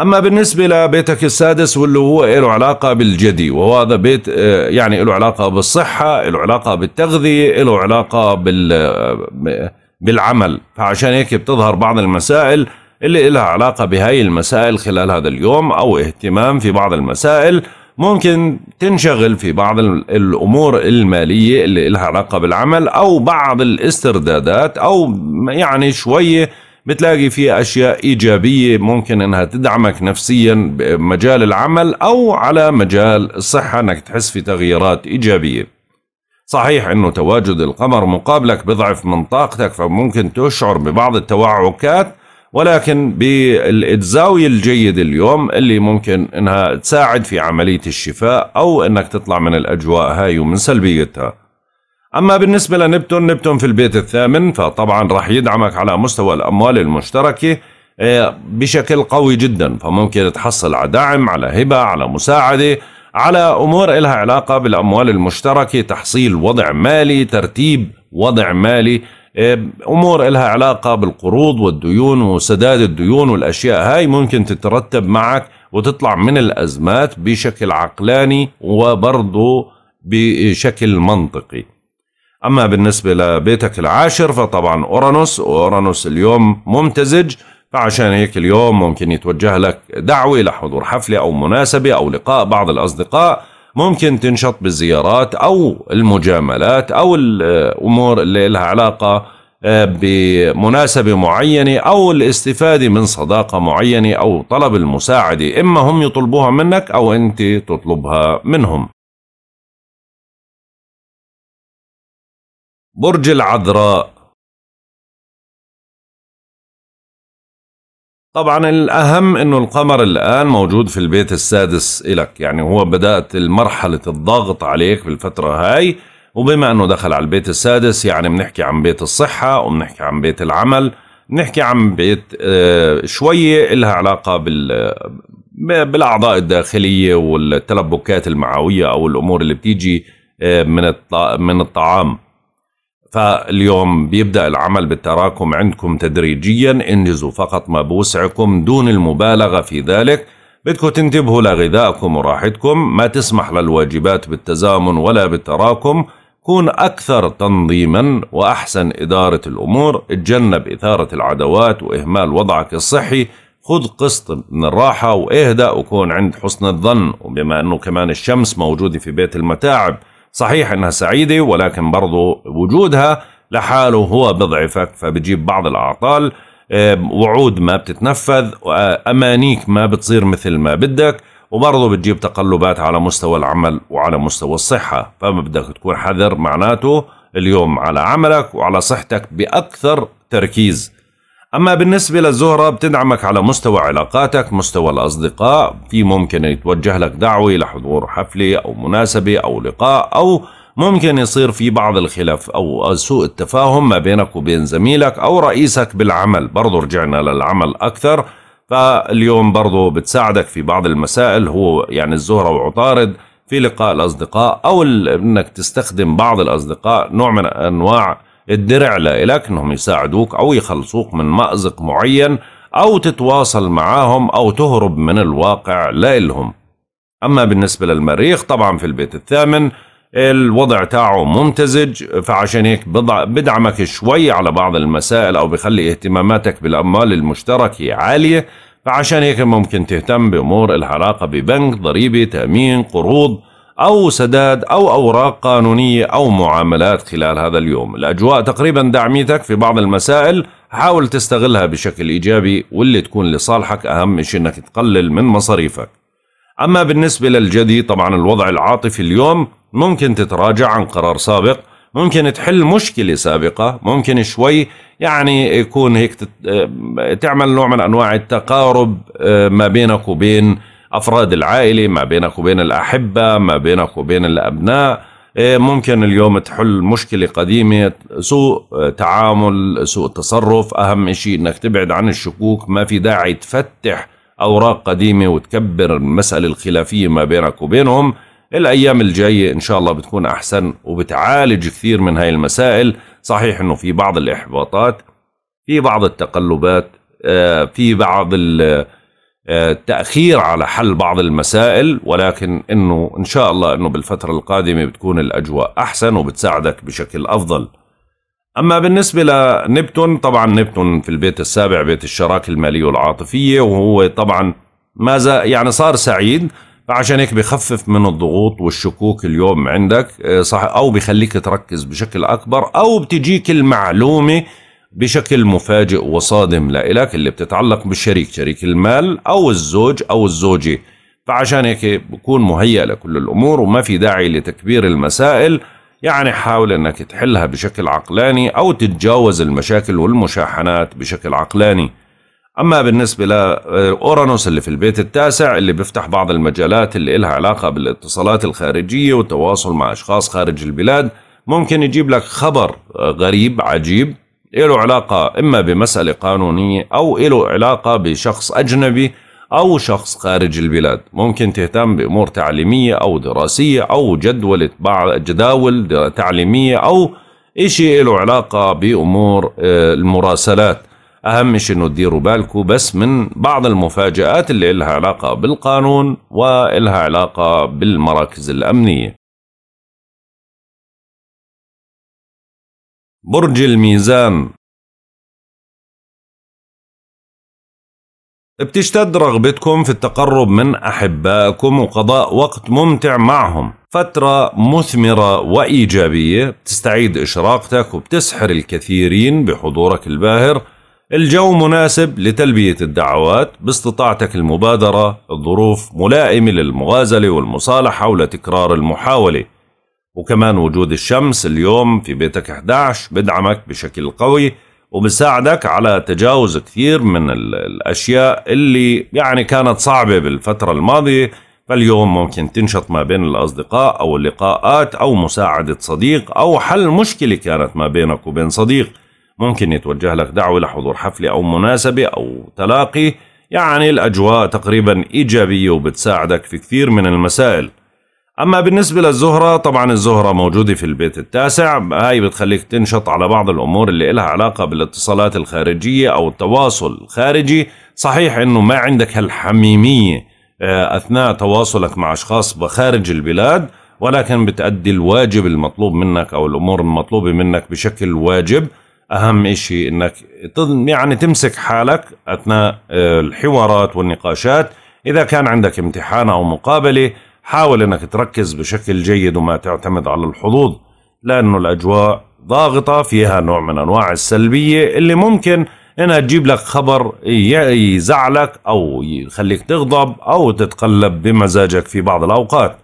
أما بالنسبة لبيتك السادس واللي هو له علاقة بالجدي وهو هذا بيت آه، يعني له علاقة بالصحة له علاقة بالتغذية له علاقة بال آه، بالعمل فعشان هيك بتظهر بعض المسائل اللي لها علاقة بهاي المسائل خلال هذا اليوم أو اهتمام في بعض المسائل ممكن تنشغل في بعض الأمور المالية اللي لها علاقة بالعمل أو بعض الاستردادات أو يعني شوية بتلاقي فيها أشياء إيجابية ممكن إنها تدعمك نفسيا بمجال العمل أو على مجال الصحة إنك تحس في تغييرات إيجابية صحيح إنه تواجد القمر مقابلك بضعف من طاقتك فممكن تشعر ببعض التوعكات ولكن بالزاوية الجيدة اليوم اللي ممكن إنها تساعد في عملية الشفاء أو إنك تطلع من الأجواء هاي ومن سلبيتها أما بالنسبة لنبتون نبتون في البيت الثامن فطبعا راح يدعمك على مستوى الأموال المشتركة آه، بشكل قوي جدا فممكن تحصل على دعم على هبة على مساعدة على أمور إلها علاقة بالأموال المشتركة تحصيل وضع مالي ترتيب وضع مالي آه، أمور إلها علاقة بالقروض والديون وسداد الديون والأشياء هاي ممكن تترتب معك وتطلع من الأزمات بشكل عقلاني وبرضو بشكل منطقي أما بالنسبة لبيتك العاشر فطبعا أورانوس وأورانوس اليوم ممتزج فعشان هيك اليوم ممكن يتوجه لك دعوة لحضور حفلة أو مناسبة أو لقاء بعض الأصدقاء ممكن تنشط بالزيارات أو المجاملات أو الأمور اللي لها علاقة آه، بمناسبة معينة أو الاستفادة من صداقة معينة أو طلب المساعدة إما هم يطلبوها منك أو أنت تطلبها منهم برج العذراء طبعا الأهم أنه القمر الآن موجود في البيت السادس إلك يعني هو بدأت مرحلة الضغط عليك بالفترة هاي وبما أنه دخل على البيت السادس يعني بنحكي عن بيت الصحة وبنحكي عن بيت العمل بنحكي عن بيت آه، شوية إلها علاقة بال بالأعضاء الداخلية والتلبكات المعوية أو الأمور اللي بتيجي آه، من من الطعام فاليوم بيبدأ العمل بالتراكم عندكم تدريجيا انجزوا فقط ما بوسعكم دون المبالغة في ذلك بدكم تنتبهوا لغذائكم وراحتكم ما تسمح للواجبات بالتزامن ولا بالتراكم كون أكثر تنظيما وأحسن إدارة الأمور اتجنب إثارة العدوات وإهمال وضعك الصحي خذ قسط من الراحة واهدأ وكون عند حسن الظن وبما أنه كمان الشمس موجودة في بيت المتاعب صحيح انها سعيده ولكن برضو وجودها لحاله هو بضعفك فبجيب بعض الاعطال وعود ما بتتنفذ امانيك ما بتصير مثل ما بدك وبرضه بتجيب تقلبات على مستوى العمل وعلى مستوى الصحة فما بدك تكون حذر معناته اليوم على عملك وعلى صحتك بأكثر تركيز أما بالنسبة للزهرة بتدعمك على مستوى علاقاتك مستوى الأصدقاء في ممكن يتوجه لك دعوة لحضور حفلة أو مناسبة أو لقاء أو ممكن يصير في بعض الخلاف أو سوء التفاهم ما بينك وبين زميلك أو رئيسك بالعمل برضو رجعنا للعمل أكثر فاليوم برضو بتساعدك في بعض المسائل هو يعني الزهرة وعطارد في لقاء الأصدقاء أو أنك تستخدم بعض الأصدقاء نوع من أنواع الدرع لإلك إنهم يساعدوك أو يخلصوك من مأزق معين أو تتواصل معاهم أو تهرب من الواقع لإلهم أما بالنسبة للمريخ طبعا في البيت الثامن الوضع تاعه ممتزج فعشان هيك بدعمك شوي على بعض المسائل أو بخلي اهتماماتك بالأموال المشتركة عالية فعشان هيك ممكن تهتم بأمور الحلاقة ببنك ضريبة تأمين قروض أو سداد أو أوراق قانونية أو معاملات خلال هذا اليوم الأجواء تقريبا دعميتك في بعض المسائل حاول تستغلها بشكل إيجابي واللي تكون لصالحك أهم شيء أنك تقلل من مصاريفك أما بالنسبة للجدي طبعا الوضع العاطفي اليوم ممكن تتراجع عن قرار سابق ممكن تحل مشكلة سابقة ممكن شوي يعني يكون هيك آه، تعمل نوع من أنواع التقارب آه، ما بينك وبين أفراد العائلة ما بينك وبين الأحبة ما بينك وبين الأبناء إيه، ممكن اليوم تحل مشكلة قديمة سوء تعامل سوء تصرف أهم شيء أنك تبعد عن الشكوك ما في داعي تفتح أوراق قديمة وتكبر المسألة الخلافية ما بينك وبينهم الأيام الجاية إن شاء الله بتكون أحسن وبتعالج كثير من هاي المسائل صحيح أنه في بعض الإحباطات في بعض التقلبات آه، في بعض آه، تاخير على حل بعض المسائل ولكن انه ان شاء الله انه بالفتره القادمه بتكون الاجواء احسن وبتساعدك بشكل افضل. اما بالنسبه لنبتون طبعا نبتون في البيت السابع بيت الشراكه الماليه والعاطفيه وهو طبعا ماذا يعني صار سعيد فعشان هيك بخفف من الضغوط والشكوك اليوم عندك آه، صح او بخليك تركز بشكل اكبر او بتجيك المعلومه بشكل مفاجئ وصادم لإلك اللي بتتعلق بالشريك شريك المال أو الزوج أو الزوجة فعشان هيك بكون مهيأ لكل الأمور وما في داعي لتكبير المسائل يعني حاول أنك تحلها بشكل عقلاني أو تتجاوز المشاكل والمشاحنات بشكل عقلاني أما بالنسبة لأورانوس اللي في البيت التاسع اللي بيفتح بعض المجالات اللي إلها علاقة بالاتصالات الخارجية والتواصل مع أشخاص خارج البلاد ممكن يجيب لك خبر غريب عجيب له علاقة إما بمسألة قانونية أو له علاقة بشخص أجنبي أو شخص خارج البلاد ممكن تهتم بأمور تعليمية أو دراسية أو جدولة بعض جداول تعليمية أو إشي له علاقة بأمور آه، المراسلات أهم شيء إنه تديروا بالكم بس من بعض المفاجآت اللي إلها علاقة بالقانون وإلها علاقة بالمراكز الأمنية برج الميزان بتشتد رغبتكم في التقرب من أحبائكم وقضاء وقت ممتع معهم فترة مثمرة وإيجابية بتستعيد إشراقتك وبتسحر الكثيرين بحضورك الباهر الجو مناسب لتلبية الدعوات باستطاعتك المبادرة الظروف ملائمة للمغازلة والمصالحة ولتكرار المحاولة وكمان وجود الشمس اليوم في بيتك 11 بدعمك بشكل قوي وبساعدك على تجاوز كثير من الأشياء اللي يعني كانت صعبة بالفترة الماضية فاليوم ممكن تنشط ما بين الأصدقاء أو اللقاءات أو مساعدة صديق أو حل مشكلة كانت ما بينك وبين صديق ممكن يتوجه لك دعوة لحضور حفلة أو مناسبة أو تلاقي يعني الأجواء تقريبا إيجابية وبتساعدك في كثير من المسائل اما بالنسبه للزهره طبعا الزهره موجوده في البيت التاسع هاي بتخليك تنشط على بعض الامور اللي لها علاقه بالاتصالات الخارجيه او التواصل الخارجي صحيح انه ما عندك هالحميميه آه، اثناء تواصلك مع اشخاص بخارج البلاد ولكن بتأدي الواجب المطلوب منك او الامور المطلوبه منك بشكل واجب اهم شيء انك يعني تمسك حالك اثناء آه، الحوارات والنقاشات اذا كان عندك امتحان او مقابله حاول انك تركز بشكل جيد وما تعتمد على الحظوظ لانه الاجواء ضاغطة فيها نوع من انواع السلبية اللي ممكن انها تجيب لك خبر يزعلك او يخليك تغضب او تتقلب بمزاجك في بعض الاوقات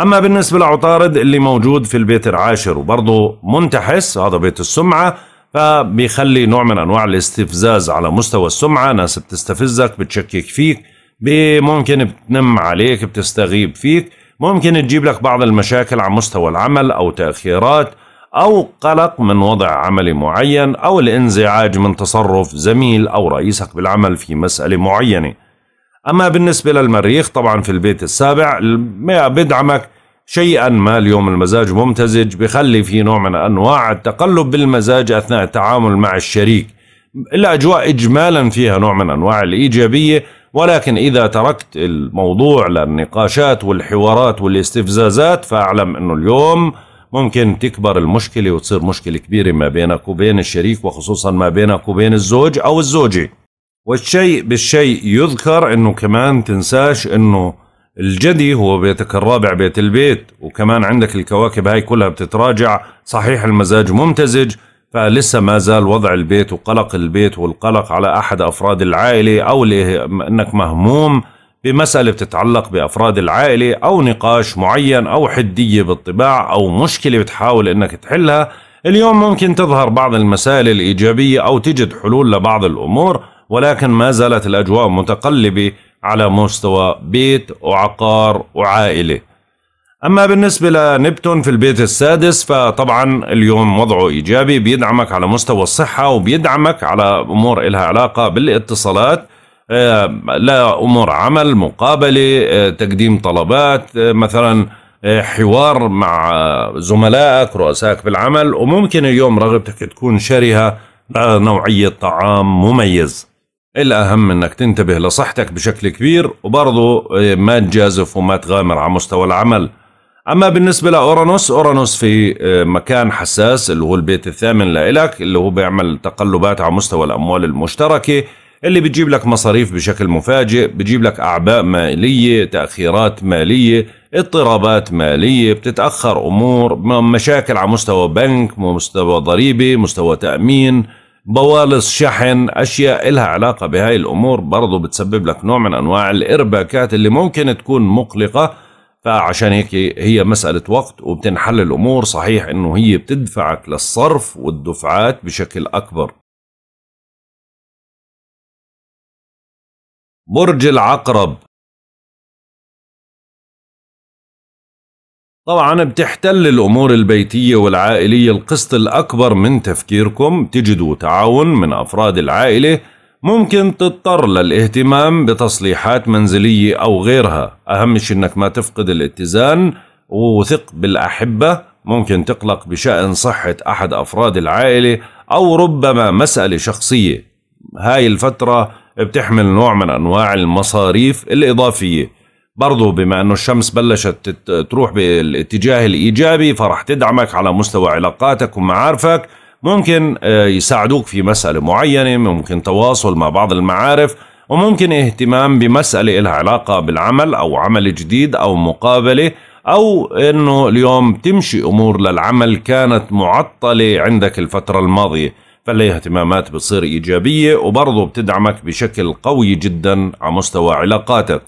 اما بالنسبة لعطارد اللي موجود في البيت العاشر وبرضه منتحس هذا بيت السمعة فبيخلي نوع من انواع الاستفزاز على مستوى السمعة ناس بتستفزك بتشكك فيك ممكن بتنم عليك بتستغيب فيك ممكن تجيب لك بعض المشاكل على مستوى العمل أو تأخيرات أو قلق من وضع عملي معين أو الانزعاج من تصرف زميل أو رئيسك بالعمل في مسألة معينة أما بالنسبة للمريخ طبعا في البيت السابع بدعمك شيئا ما اليوم المزاج ممتزج بخلي في نوع من أنواع التقلب بالمزاج أثناء التعامل مع الشريك الأجواء إجمالا فيها نوع من أنواع الإيجابية ولكن إذا تركت الموضوع للنقاشات والحوارات والاستفزازات فأعلم أنه اليوم ممكن تكبر المشكلة وتصير مشكلة كبيرة ما بينك وبين الشريك وخصوصا ما بينك وبين الزوج أو الزوجة والشيء بالشيء يذكر أنه كمان تنساش أنه الجدي هو بيتك الرابع بيت البيت وكمان عندك الكواكب هاي كلها بتتراجع صحيح المزاج ممتزج فلسه ما زال وضع البيت وقلق البيت والقلق على أحد أفراد العائلة أو أنك مهموم بمسألة بتتعلق بأفراد العائلة أو نقاش معين أو حدية بالطباع أو مشكلة بتحاول أنك تحلها اليوم ممكن تظهر بعض المسائل الإيجابية أو تجد حلول لبعض الأمور ولكن ما زالت الأجواء متقلبة على مستوى بيت وعقار وعائلة أما بالنسبة لنبتون في البيت السادس فطبعا اليوم وضعه إيجابي بيدعمك على مستوى الصحة وبيدعمك على أمور إلها علاقة بالاتصالات آه، لأمور عمل مقابلة آه، تقديم طلبات آه، مثلا حوار مع زملائك رؤسائك بالعمل وممكن اليوم رغبتك تكون شرهة نوعية طعام مميز الأهم أنك تنتبه لصحتك بشكل كبير وبرضه ما تجازف وما تغامر على مستوى العمل اما بالنسبه لاورانوس اورانوس في آه، مكان حساس اللي هو البيت الثامن لإلك اللي هو بيعمل تقلبات على مستوى الاموال المشتركه اللي بتجيب لك مصاريف بشكل مفاجئ بتجيب لك اعباء ماليه تاخيرات ماليه اضطرابات ماليه بتتاخر امور مشاكل على مستوى بنك مستوى ضريبه مستوى تامين بوالص شحن اشياء إلها علاقه بهاي الامور برضو بتسبب لك نوع من انواع الارباكات اللي ممكن تكون مقلقه فعشان هيك هي مسألة وقت وبتنحل الأمور صحيح أنه هي بتدفعك للصرف والدفعات بشكل أكبر برج العقرب طبعا بتحتل الأمور البيتية والعائلية القسط الأكبر من تفكيركم تجدوا تعاون من أفراد العائلة ممكن تضطر للاهتمام بتصليحات منزلية أو غيرها أهم شيء أنك ما تفقد الاتزان وثق بالأحبة ممكن تقلق بشأن صحة أحد أفراد العائلة أو ربما مسألة شخصية هاي الفترة بتحمل نوع من أنواع المصاريف الإضافية برضو بما أنه الشمس بلشت تروح بالاتجاه الإيجابي فرح تدعمك على مستوى علاقاتك ومعارفك ممكن آه، يساعدوك في مسألة معينة ممكن تواصل مع بعض المعارف وممكن اهتمام بمسألة لها علاقة بالعمل أو عمل جديد أو مقابلة أو أنه اليوم تمشي أمور للعمل كانت معطلة عندك الفترة الماضية فالاهتمامات بتصير إيجابية وبرضه بتدعمك بشكل قوي جدا على مستوى علاقاتك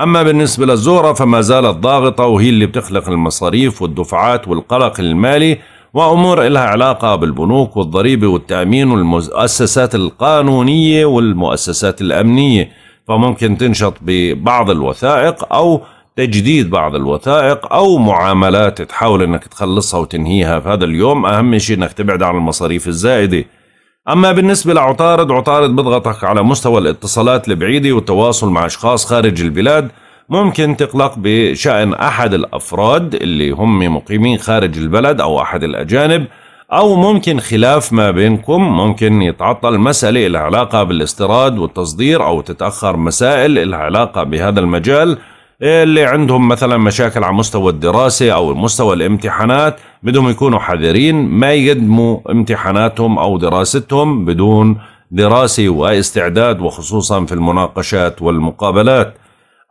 أما بالنسبة للزهرة فما زالت ضاغطة وهي اللي بتخلق المصاريف والدفعات والقلق المالي وأمور إلها علاقة بالبنوك والضريبة والتأمين والمؤسسات القانونية والمؤسسات الأمنية فممكن تنشط ببعض الوثائق أو تجديد بعض الوثائق أو معاملات تحاول أنك تخلصها وتنهيها في هذا اليوم أهم شيء أنك تبعد عن المصاريف الزائدة أما بالنسبة لعطارد عطارد بضغطك على مستوى الاتصالات البعيدة والتواصل مع أشخاص خارج البلاد ممكن تقلق بشأن أحد الأفراد اللي هم مقيمين خارج البلد أو أحد الأجانب أو ممكن خلاف ما بينكم ممكن يتعطل مسألة العلاقة علاقة بالاستيراد والتصدير أو تتأخر مسائل العلاقة علاقة بهذا المجال اللي عندهم مثلا مشاكل على مستوى الدراسة أو مستوى الامتحانات بدهم يكونوا حذرين ما يقدموا امتحاناتهم أو دراستهم بدون دراسة واستعداد وخصوصا في المناقشات والمقابلات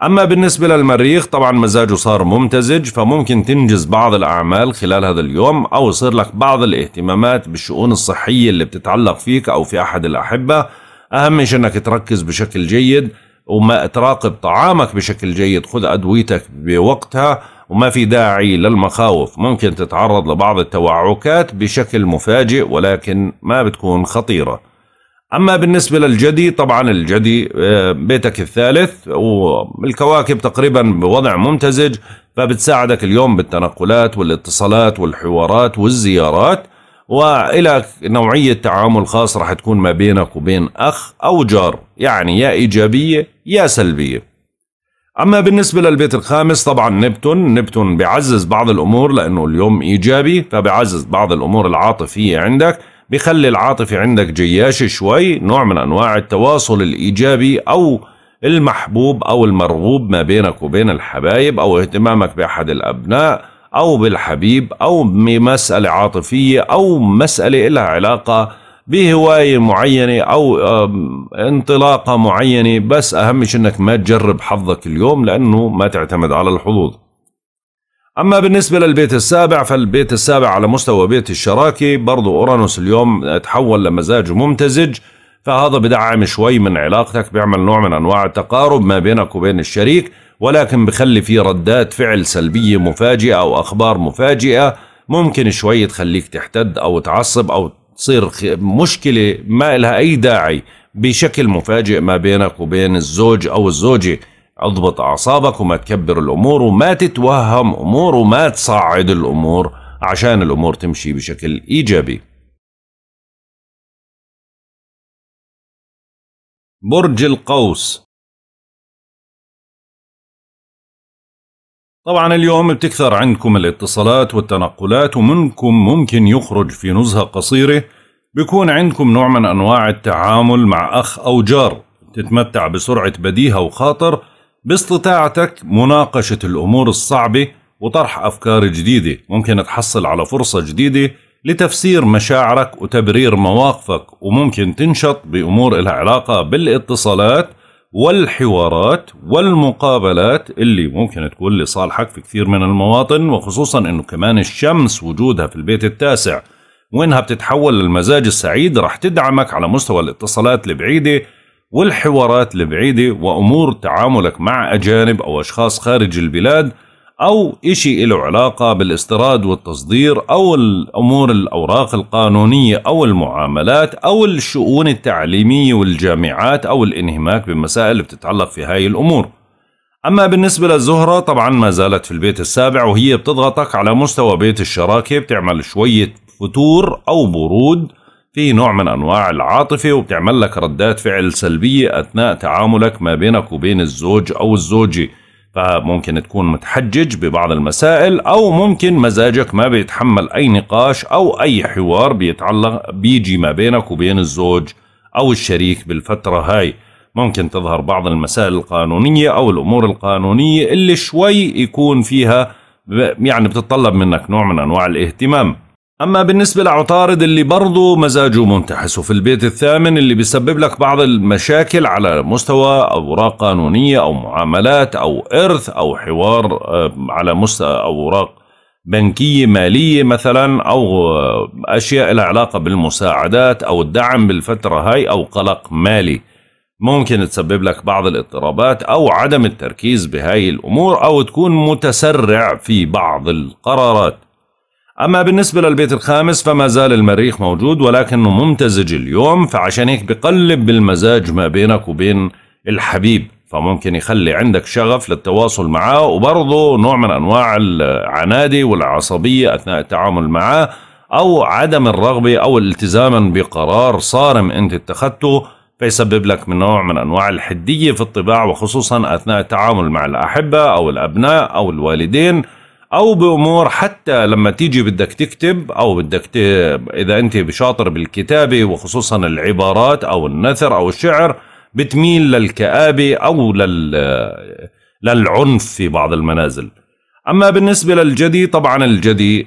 أما بالنسبة للمريخ طبعا مزاجه صار ممتزج فممكن تنجز بعض الأعمال خلال هذا اليوم أو يصير لك بعض الاهتمامات بالشؤون الصحية اللي بتتعلق فيك أو في أحد الأحبة أهم شيء أنك تركز بشكل جيد وما تراقب طعامك بشكل جيد خذ أدويتك بوقتها وما في داعي للمخاوف ممكن تتعرض لبعض التوعكات بشكل مفاجئ ولكن ما بتكون خطيره أما بالنسبة للجدي طبعا الجدي آه، بيتك الثالث والكواكب تقريبا بوضع ممتزج فبتساعدك اليوم بالتنقلات والاتصالات والحوارات والزيارات وإلى نوعية تعامل خاص راح تكون ما بينك وبين أخ أو جار يعني يا إيجابية يا سلبية أما بالنسبة للبيت الخامس طبعا نبتون نبتون بيعزز بعض الأمور لأنه اليوم إيجابي فبيعزز بعض الأمور العاطفية عندك بيخلي العاطفة عندك جياشة شوي نوع من أنواع التواصل الإيجابي أو المحبوب أو المرغوب ما بينك وبين الحبايب أو اهتمامك بأحد الأبناء أو بالحبيب أو بمسألة عاطفية أو مسألة لها علاقة بهواية معينة أو انطلاقة معينة بس أهم شيء أنك ما تجرب حظك اليوم لأنه ما تعتمد على الحظوظ أما بالنسبة للبيت السابع فالبيت السابع على مستوى بيت الشراكي برضو أورانوس اليوم تحول لمزاج ممتزج فهذا بدعم شوي من علاقتك بيعمل نوع من أنواع التقارب ما بينك وبين الشريك ولكن بخلي فيه ردات فعل سلبية مفاجئة أو أخبار مفاجئة ممكن شوي تخليك تحتد أو تعصب أو تصير مشكلة ما لها أي داعي بشكل مفاجئ ما بينك وبين الزوج أو الزوجة اضبط اعصابك وما تكبر الامور وما تتوهم امور وما تصعد الامور عشان الامور تمشي بشكل ايجابي برج القوس طبعا اليوم بتكثر عندكم الاتصالات والتنقلات ومنكم ممكن يخرج في نزهة قصيرة بيكون عندكم نوع من أنواع التعامل مع أخ أو جار تتمتع بسرعة بديهة وخاطر باستطاعتك مناقشة الأمور الصعبة وطرح أفكار جديدة ممكن تحصل على فرصة جديدة لتفسير مشاعرك وتبرير مواقفك وممكن تنشط بأمور لها علاقة بالاتصالات والحوارات والمقابلات اللي ممكن تكون لصالحك في كثير من المواطن وخصوصا انه كمان الشمس وجودها في البيت التاسع وانها بتتحول للمزاج السعيد رح تدعمك على مستوى الاتصالات البعيده والحوارات البعيدة وأمور تعاملك مع أجانب أو أشخاص خارج البلاد أو إشي له علاقة بالاستيراد والتصدير أو الأمور الأوراق القانونية أو المعاملات أو الشؤون التعليمية والجامعات أو الانهماك بمسائل اللي بتتعلق في هاي الأمور أما بالنسبة للزهرة طبعا ما زالت في البيت السابع وهي بتضغطك على مستوى بيت الشراكة بتعمل شوية فتور أو برود في نوع من أنواع العاطفة وبتعمل لك ردات فعل سلبية أثناء تعاملك ما بينك وبين الزوج أو الزوجة فممكن تكون متحجج ببعض المسائل أو ممكن مزاجك ما بيتحمل أي نقاش أو أي حوار بيتعلق بيجي ما بينك وبين الزوج أو الشريك بالفترة هاي ممكن تظهر بعض المسائل القانونية أو الأمور القانونية اللي شوي يكون فيها يعني بتطلب منك نوع من أنواع الاهتمام أما بالنسبة لعطارد اللي برضه مزاجه منتحس وفي البيت الثامن اللي بيسبب لك بعض المشاكل على مستوى أوراق قانونية أو معاملات أو إرث أو حوار آه، على مستوى أوراق بنكية مالية مثلا أو آه، أشياء لها علاقة بالمساعدات أو الدعم بالفترة هاي أو قلق مالي ممكن تسبب لك بعض الاضطرابات أو عدم التركيز بهاي الأمور أو تكون متسرع في بعض القرارات أما بالنسبة للبيت الخامس فما زال المريخ موجود ولكنه ممتزج اليوم فعشان هيك بقلب بالمزاج ما بينك وبين الحبيب فممكن يخلي عندك شغف للتواصل معاه وبرضه نوع من أنواع العنادي والعصبية أثناء التعامل معاه أو عدم الرغبة أو التزاما بقرار صارم أنت اتخذته فيسبب لك من نوع من أنواع الحدية في الطباع وخصوصا أثناء التعامل مع الأحبة أو الأبناء أو الوالدين او بامور حتى لما تيجي بدك تكتب او بدك ت... اذا انت شاطر بالكتابه وخصوصا العبارات او النثر او الشعر بتميل للكآبه او لل للعنف في بعض المنازل. اما بالنسبه للجدي طبعا الجدي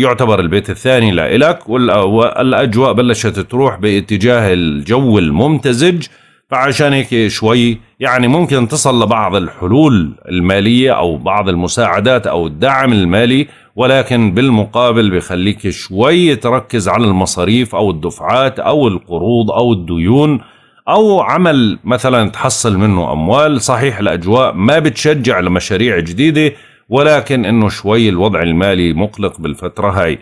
يعتبر البيت الثاني لإلك والاجواء بلشت تروح باتجاه الجو الممتزج فعشان هيك شوي يعني ممكن تصل لبعض الحلول المالية أو بعض المساعدات أو الدعم المالي ولكن بالمقابل بخليك شوي تركز على المصاريف أو الدفعات أو القروض أو الديون أو عمل مثلا تحصل منه أموال صحيح الأجواء ما بتشجع لمشاريع جديدة ولكن أنه شوي الوضع المالي مقلق بالفترة هاي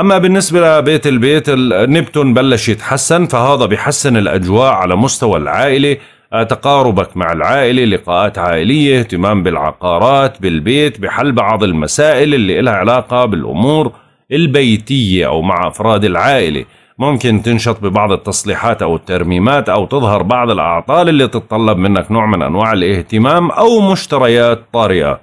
أما بالنسبة لبيت البيت نبتون بلش يتحسن فهذا بيحسن الأجواء على مستوى العائلة آه، تقاربك مع العائلة لقاءات عائلية اهتمام بالعقارات بالبيت بحل بعض المسائل اللي لها علاقة بالأمور البيتية أو مع أفراد العائلة ممكن تنشط ببعض التصليحات أو الترميمات أو تظهر بعض الأعطال اللي تتطلب منك نوع من أنواع الاهتمام أو مشتريات طارئة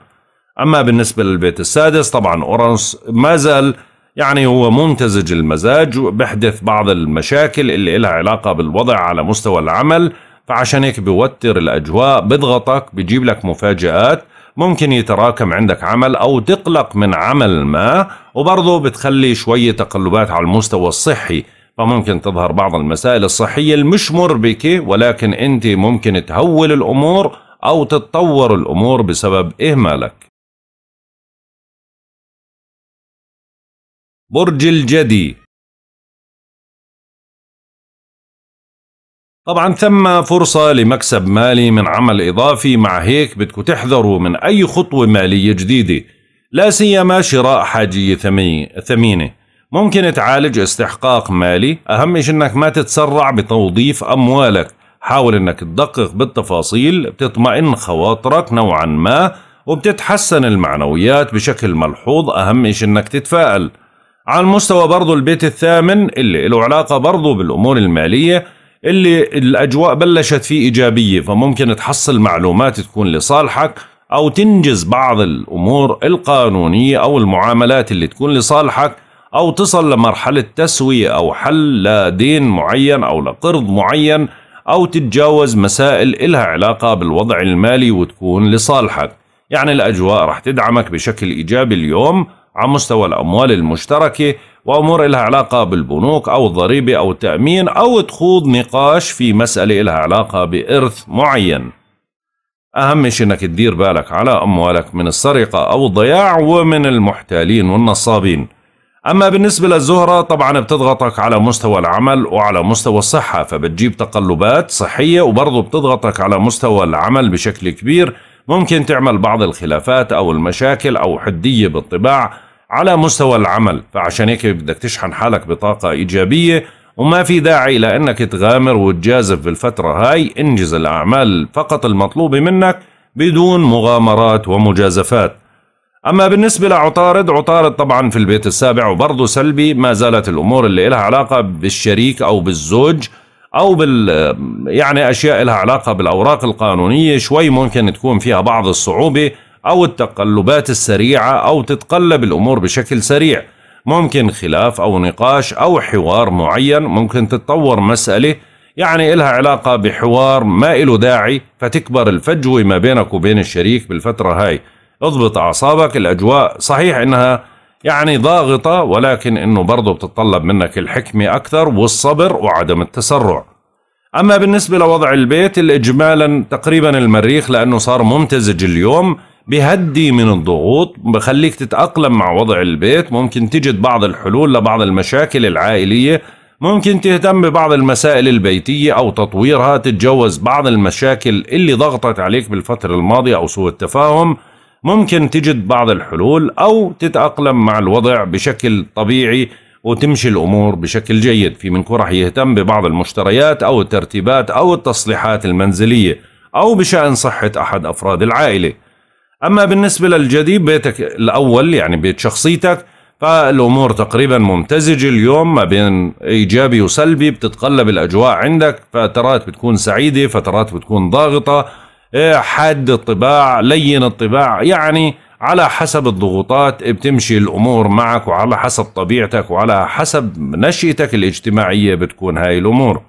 أما بالنسبة للبيت السادس طبعا أورانوس ما زال يعني هو ممتزج المزاج وبحدث بعض المشاكل اللي لها علاقة بالوضع على مستوى العمل فعشان هيك بيوتر الأجواء بضغطك بجيب لك مفاجآت ممكن يتراكم عندك عمل أو تقلق من عمل ما وبرضه بتخلي شوية تقلبات على المستوى الصحي فممكن تظهر بعض المسائل الصحية المش مربكة ولكن أنت ممكن تهول الأمور أو تتطور الأمور بسبب إهمالك برج الجدي طبعا ثم فرصة لمكسب مالي من عمل إضافي مع هيك بدكم تحذروا من أي خطوة مالية جديدة لا سيما شراء حاجية ثمينة ممكن تعالج استحقاق مالي أهم شيء أنك ما تتسرع بتوظيف أموالك حاول أنك تدقق بالتفاصيل بتطمئن خواطرك نوعا ما وبتتحسن المعنويات بشكل ملحوظ أهم شيء أنك تتفائل على المستوى برضو البيت الثامن اللي له علاقة برضو بالأمور المالية اللي الأجواء بلشت فيه إيجابية فممكن تحصل معلومات تكون لصالحك أو تنجز بعض الأمور القانونية أو المعاملات اللي تكون لصالحك أو تصل لمرحلة تسوية أو حل لدين معين أو لقرض معين أو تتجاوز مسائل إلها علاقة بالوضع المالي وتكون لصالحك يعني الأجواء رح تدعمك بشكل إيجابي اليوم على مستوى الأموال المشتركة وأمور لها علاقة بالبنوك أو الضريبة أو التأمين أو تخوض نقاش في مسألة لها علاقة بإرث معين أهم شيء أنك تدير بالك على أموالك من السرقة أو الضياع ومن المحتالين والنصابين أما بالنسبة للزهرة طبعا بتضغطك على مستوى العمل وعلى مستوى الصحة فبتجيب تقلبات صحية وبرضه بتضغطك على مستوى العمل بشكل كبير ممكن تعمل بعض الخلافات أو المشاكل أو حدية بالطباع على مستوى العمل فعشان هيك بدك تشحن حالك بطاقة إيجابية وما في داعي لأنك تغامر وتجازف بالفترة هاي انجز الأعمال فقط المطلوبة منك بدون مغامرات ومجازفات أما بالنسبة لعطارد عطارد طبعا في البيت السابع وبرضه سلبي ما زالت الأمور اللي لها علاقة بالشريك أو بالزوج أو بال يعني أشياء لها علاقة بالأوراق القانونية شوي ممكن تكون فيها بعض الصعوبة أو التقلبات السريعة أو تتقلب الأمور بشكل سريع ممكن خلاف أو نقاش أو حوار معين ممكن تتطور مسألة يعني إلها علاقة بحوار ما إله داعي فتكبر الفجوة ما بينك وبين الشريك بالفترة هاي اضبط أعصابك الأجواء صحيح إنها يعني ضاغطة ولكن إنه برضه بتتطلب منك الحكمة أكثر والصبر وعدم التسرع أما بالنسبة لوضع البيت الإجمالا تقريبا المريخ لأنه صار ممتزج اليوم بهدي من الضغوط بخليك تتأقلم مع وضع البيت ممكن تجد بعض الحلول لبعض المشاكل العائلية ممكن تهتم ببعض المسائل البيتية أو تطويرها تتجوز بعض المشاكل اللي ضغطت عليك بالفترة الماضية أو سوء التفاهم ممكن تجد بعض الحلول أو تتأقلم مع الوضع بشكل طبيعي وتمشي الأمور بشكل جيد في منكم راح يهتم ببعض المشتريات أو الترتيبات أو التصليحات المنزلية أو بشأن صحة أحد أفراد العائلة أما بالنسبة للجديد بيتك الأول يعني بيت شخصيتك فالأمور تقريبا ممتزجة اليوم ما بين إيجابي وسلبي بتتقلب الأجواء عندك فترات بتكون سعيدة فترات بتكون ضاغطة إيه، حاد الطباع لين الطباع يعني على حسب الضغوطات بتمشي الأمور معك وعلى حسب طبيعتك وعلى حسب نشأتك الاجتماعية بتكون هاي الأمور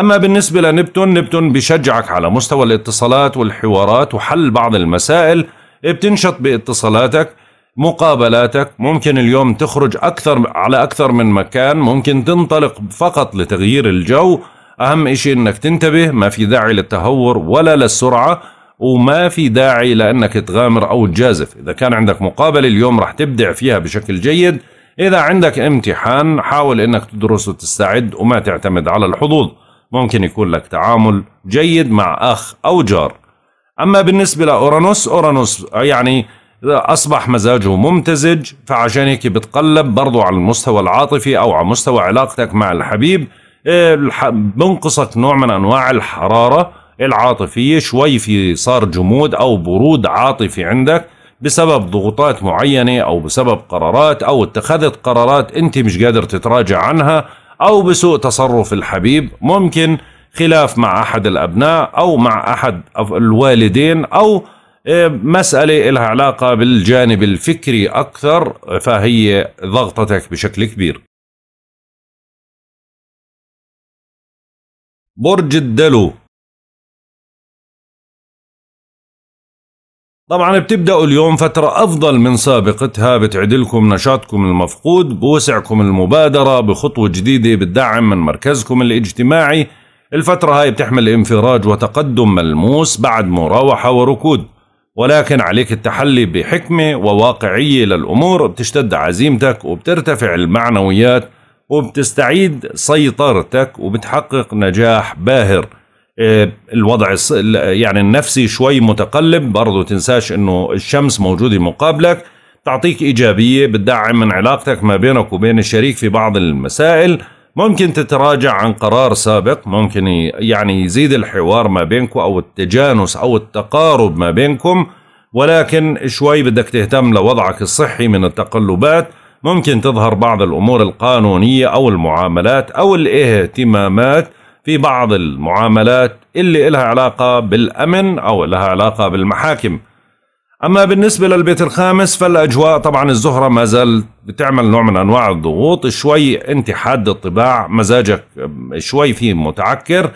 أما بالنسبة لنبتون نبتون بشجعك على مستوى الاتصالات والحوارات وحل بعض المسائل بتنشط باتصالاتك مقابلاتك ممكن اليوم تخرج أكثر على أكثر من مكان ممكن تنطلق فقط لتغيير الجو أهم إشي أنك تنتبه ما في داعي للتهور ولا للسرعة وما في داعي لأنك تغامر أو تجازف إذا كان عندك مقابلة اليوم رح تبدع فيها بشكل جيد إذا عندك امتحان حاول أنك تدرس وتستعد وما تعتمد على الحظوظ ممكن يكون لك تعامل جيد مع أخ أو جار أما بالنسبة لأورانوس أورانوس يعني أصبح مزاجه ممتزج فعشان هيك بتقلب برضو على المستوى العاطفي أو على مستوى علاقتك مع الحبيب بنقصك نوع من أنواع الحرارة العاطفية شوي في صار جمود أو برود عاطفي عندك بسبب ضغوطات معينة أو بسبب قرارات أو اتخذت قرارات أنت مش قادر تتراجع عنها أو بسوء تصرف الحبيب ممكن خلاف مع أحد الأبناء أو مع أحد الوالدين أو آه، مسألة لها علاقة بالجانب الفكري أكثر فهي ضغطتك بشكل كبير برج الدلو طبعا بتبدأوا اليوم فترة أفضل من سابقتها بتعدلكم نشاطكم المفقود بوسعكم المبادرة بخطوة جديدة بتدعم من مركزكم الاجتماعي الفترة هاي بتحمل انفراج وتقدم ملموس بعد مراوحة وركود ولكن عليك التحلي بحكمة وواقعية للأمور بتشتد عزيمتك وبترتفع المعنويات وبتستعيد سيطرتك وبتحقق نجاح باهر آه، الوضع يعني النفسي شوي متقلب برضو تنساش انه الشمس موجودة مقابلك تعطيك إيجابية بتدعم من علاقتك ما بينك وبين الشريك في بعض المسائل ممكن تتراجع عن قرار سابق ممكن يعني يزيد الحوار ما بينكم أو التجانس أو التقارب ما بينكم ولكن شوي بدك تهتم لوضعك الصحي من التقلبات ممكن تظهر بعض الأمور القانونية أو المعاملات أو الاهتمامات في بعض المعاملات اللي إلها علاقة بالأمن أو لها علاقة بالمحاكم أما بالنسبة للبيت الخامس فالأجواء طبعا الزهرة ما زالت بتعمل نوع من أنواع الضغوط شوي أنت حاد الطباع مزاجك شوي فيه متعكر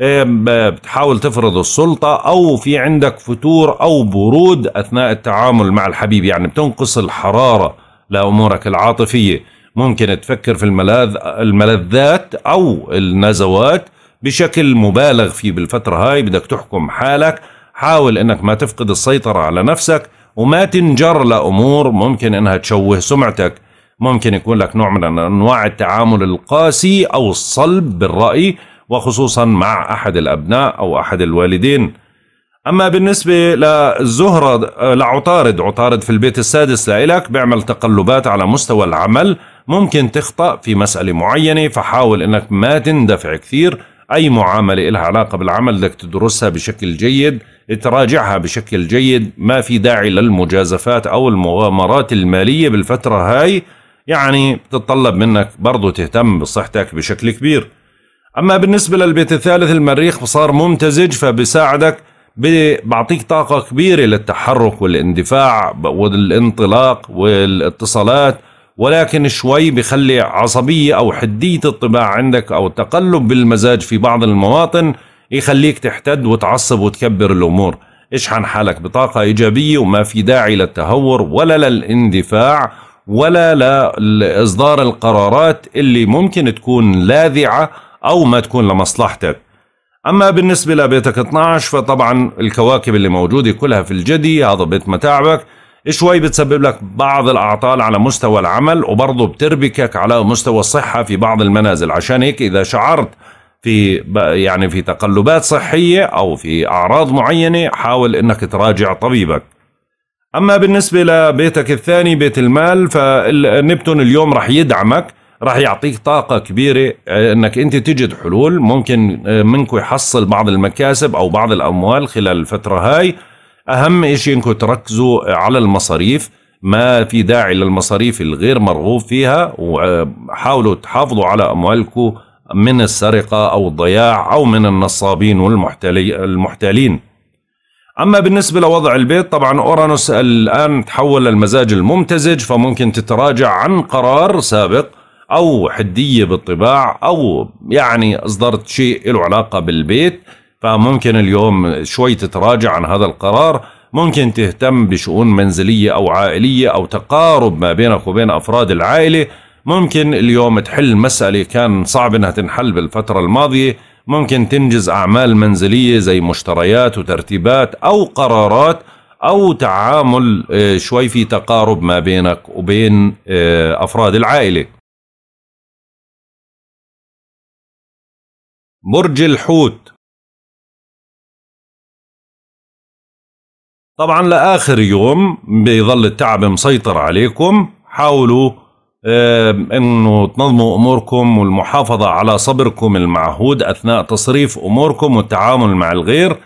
بتحاول تفرض السلطة أو في عندك فتور أو برود أثناء التعامل مع الحبيب يعني بتنقص الحرارة لأمورك العاطفية ممكن تفكر في الملاذ الملذات أو النزوات بشكل مبالغ فيه بالفترة هاي بدك تحكم حالك حاول انك ما تفقد السيطرة على نفسك وما تنجر لأمور ممكن انها تشوه سمعتك ممكن يكون لك نوع من انواع التعامل القاسي او الصلب بالرأي وخصوصا مع احد الابناء او احد الوالدين اما بالنسبة لزهرة لعطارد عطارد في البيت السادس لإلك بيعمل تقلبات على مستوى العمل ممكن تخطأ في مسألة معينة فحاول انك ما تندفع كثير أي معاملة لها علاقة بالعمل بدك تدرسها بشكل جيد تراجعها بشكل جيد ما في داعي للمجازفات أو المغامرات المالية بالفترة هاي يعني بتتطلب منك برضو تهتم بصحتك بشكل كبير أما بالنسبة للبيت الثالث المريخ صار ممتزج فبساعدك بعطيك طاقة كبيرة للتحرك والاندفاع والانطلاق والاتصالات ولكن شوي بخلي عصبية أو حدية الطباع عندك أو تقلب بالمزاج في بعض المواطن يخليك تحتد وتعصب وتكبر الأمور اشحن حالك بطاقة إيجابية وما في داعي للتهور ولا للاندفاع ولا لإصدار القرارات اللي ممكن تكون لاذعة أو ما تكون لمصلحتك أما بالنسبة لبيتك 12 فطبعا الكواكب اللي موجودة كلها في الجدي هذا بيت متاعبك شوي بتسبب لك بعض الأعطال على مستوى العمل وبرضه بتربكك على مستوى الصحة في بعض المنازل عشان هيك إذا شعرت في يعني في تقلبات صحية أو في أعراض معينة حاول أنك تراجع طبيبك أما بالنسبة لبيتك الثاني بيت المال فنبتون اليوم رح يدعمك راح يعطيك طاقة كبيرة آه، انك انت تجد حلول ممكن آه، منكو يحصل بعض المكاسب او بعض الاموال خلال الفترة هاي اهم شيء انكم تركزوا على المصاريف ما في داعي للمصاريف الغير مرغوب فيها وحاولوا تحافظوا على اموالكم من السرقه او الضياع او من النصابين والمحتالين اما بالنسبه لوضع البيت طبعا اورانوس الان تحول للمزاج الممتزج فممكن تتراجع عن قرار سابق او حديه بالطباع او يعني اصدرت شيء له علاقه بالبيت فممكن اليوم شوي تتراجع عن هذا القرار ممكن تهتم بشؤون منزلية أو عائلية أو تقارب ما بينك وبين أفراد العائلة ممكن اليوم تحل مسألة كان صعب أنها تنحل بالفترة الماضية ممكن تنجز أعمال منزلية زي مشتريات وترتيبات أو قرارات أو تعامل آه، شوي في تقارب ما بينك وبين آه، أفراد العائلة برج الحوت طبعا لاخر يوم بيظل التعب مسيطر عليكم حاولوا آه، انه تنظموا اموركم والمحافظه على صبركم المعهود اثناء تصريف اموركم والتعامل مع الغير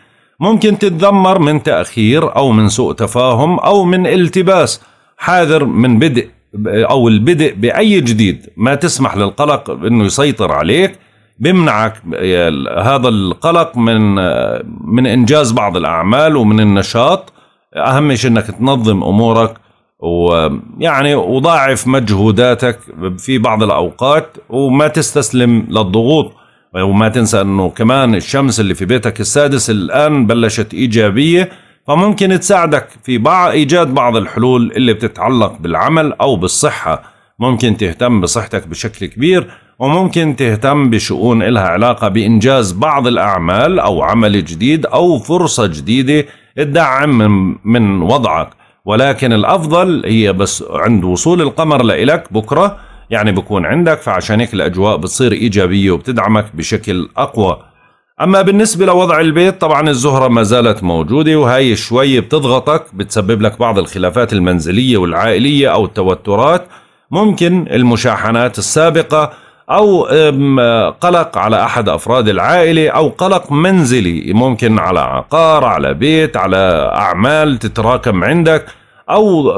ممكن تتذمر من تاخير او من سوء تفاهم او من التباس حاذر من بدء او البدء باي جديد ما تسمح للقلق انه يسيطر عليك بمنعك آه، هذا القلق من آه، من انجاز بعض الاعمال ومن النشاط اهم شيء انك تنظم امورك ويعني وضاعف مجهوداتك في بعض الاوقات وما تستسلم للضغوط وما تنسى انه كمان الشمس اللي في بيتك السادس الان بلشت ايجابيه فممكن تساعدك في بعض ايجاد بعض الحلول اللي بتتعلق بالعمل او بالصحه ممكن تهتم بصحتك بشكل كبير وممكن تهتم بشؤون إلها علاقة بإنجاز بعض الأعمال أو عمل جديد أو فرصة جديدة تدعم من, من وضعك ولكن الأفضل هي بس عند وصول القمر لإلك بكرة يعني بكون عندك فعشان هيك الأجواء بتصير إيجابية وبتدعمك بشكل أقوى أما بالنسبة لوضع البيت طبعا الزهرة ما زالت موجودة وهي شوي بتضغطك بتسبب لك بعض الخلافات المنزلية والعائلية أو التوترات ممكن المشاحنات السابقة أو قلق على أحد أفراد العائلة أو قلق منزلي ممكن على عقار على بيت على أعمال تتراكم عندك أو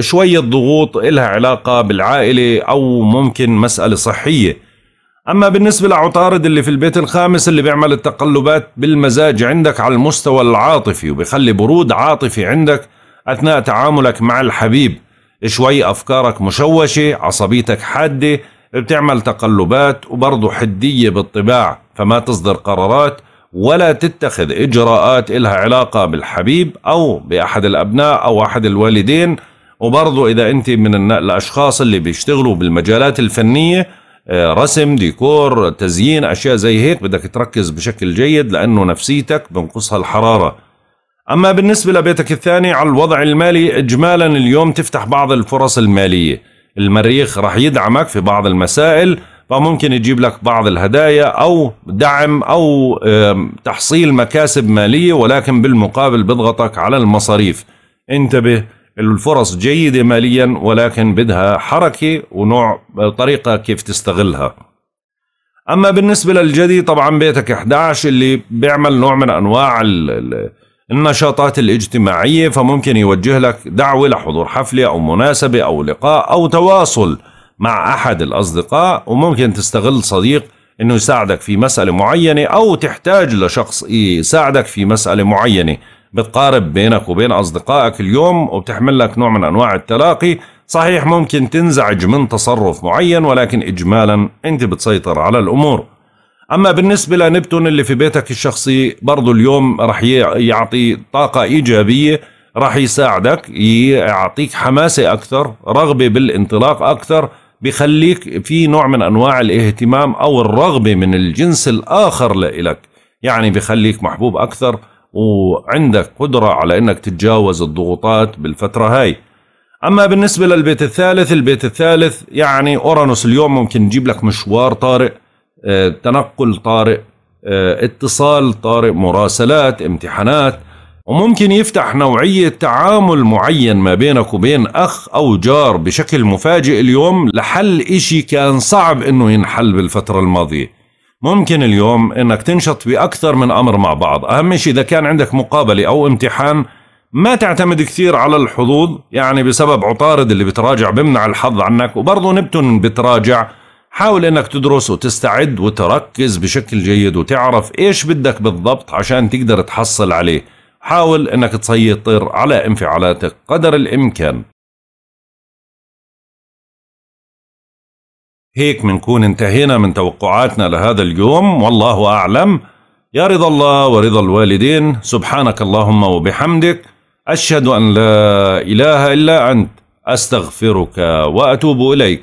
شوية ضغوط إلها علاقة بالعائلة أو ممكن مسألة صحية أما بالنسبة لعطارد اللي في البيت الخامس اللي بيعمل التقلبات بالمزاج عندك على المستوى العاطفي وبيخلي برود عاطفي عندك أثناء تعاملك مع الحبيب شوي أفكارك مشوشة عصبيتك حادة بتعمل تقلبات وبرضه حدية بالطباع فما تصدر قرارات ولا تتخذ إجراءات إلها علاقة بالحبيب أو بأحد الأبناء أو أحد الوالدين وبرضه إذا أنت من الأشخاص اللي بيشتغلوا بالمجالات الفنية آه، رسم ديكور تزيين أشياء زي هيك بدك تركز بشكل جيد لأنه نفسيتك بنقصها الحرارة أما بالنسبة لبيتك الثاني على الوضع المالي إجمالا اليوم تفتح بعض الفرص المالية المريخ راح يدعمك في بعض المسائل فممكن يجيب لك بعض الهدايا او دعم او تحصيل مكاسب ماليه ولكن بالمقابل بضغطك على المصاريف انتبه الفرص جيده ماليا ولكن بدها حركه ونوع طريقه كيف تستغلها اما بالنسبه للجدي طبعا بيتك 11 اللي بيعمل نوع من انواع ال النشاطات الاجتماعية فممكن يوجه لك دعوة لحضور حفلة أو مناسبة أو لقاء أو تواصل مع أحد الأصدقاء وممكن تستغل صديق أنه يساعدك في مسألة معينة أو تحتاج لشخص يساعدك في مسألة معينة بتقارب بينك وبين أصدقائك اليوم وبتحمل لك نوع من أنواع التلاقي صحيح ممكن تنزعج من تصرف معين ولكن إجمالا أنت بتسيطر على الأمور اما بالنسبه لنبتون اللي في بيتك الشخصي برضه اليوم راح يعطي طاقه ايجابيه راح يساعدك يعطيك حماسه اكثر رغبه بالانطلاق اكثر بخليك في نوع من انواع الاهتمام او الرغبه من الجنس الاخر لإلك يعني بخليك محبوب اكثر وعندك قدره على انك تتجاوز الضغوطات بالفتره هاي اما بالنسبه للبيت الثالث البيت الثالث يعني اورانوس اليوم ممكن يجيب لك مشوار طارئ آه، تنقل طارئ آه، اتصال طارئ مراسلات امتحانات وممكن يفتح نوعية تعامل معين ما بينك وبين أخ أو جار بشكل مفاجئ اليوم لحل إشي كان صعب إنه ينحل بالفترة الماضية ممكن اليوم إنك تنشط بأكثر من أمر مع بعض أهم شيء إذا كان عندك مقابلة أو امتحان ما تعتمد كثير على الحظوظ يعني بسبب عطارد اللي بتراجع بمنع الحظ عنك وبرضه نبتون بتراجع حاول انك تدرس وتستعد وتركز بشكل جيد وتعرف ايش بدك بالضبط عشان تقدر تحصل عليه حاول انك تسيطر على انفعالاتك قدر الامكان هيك منكون انتهينا من توقعاتنا لهذا اليوم والله أعلم يا رضا الله ورضا الوالدين سبحانك اللهم وبحمدك أشهد أن لا إله إلا أنت أستغفرك وأتوب إليك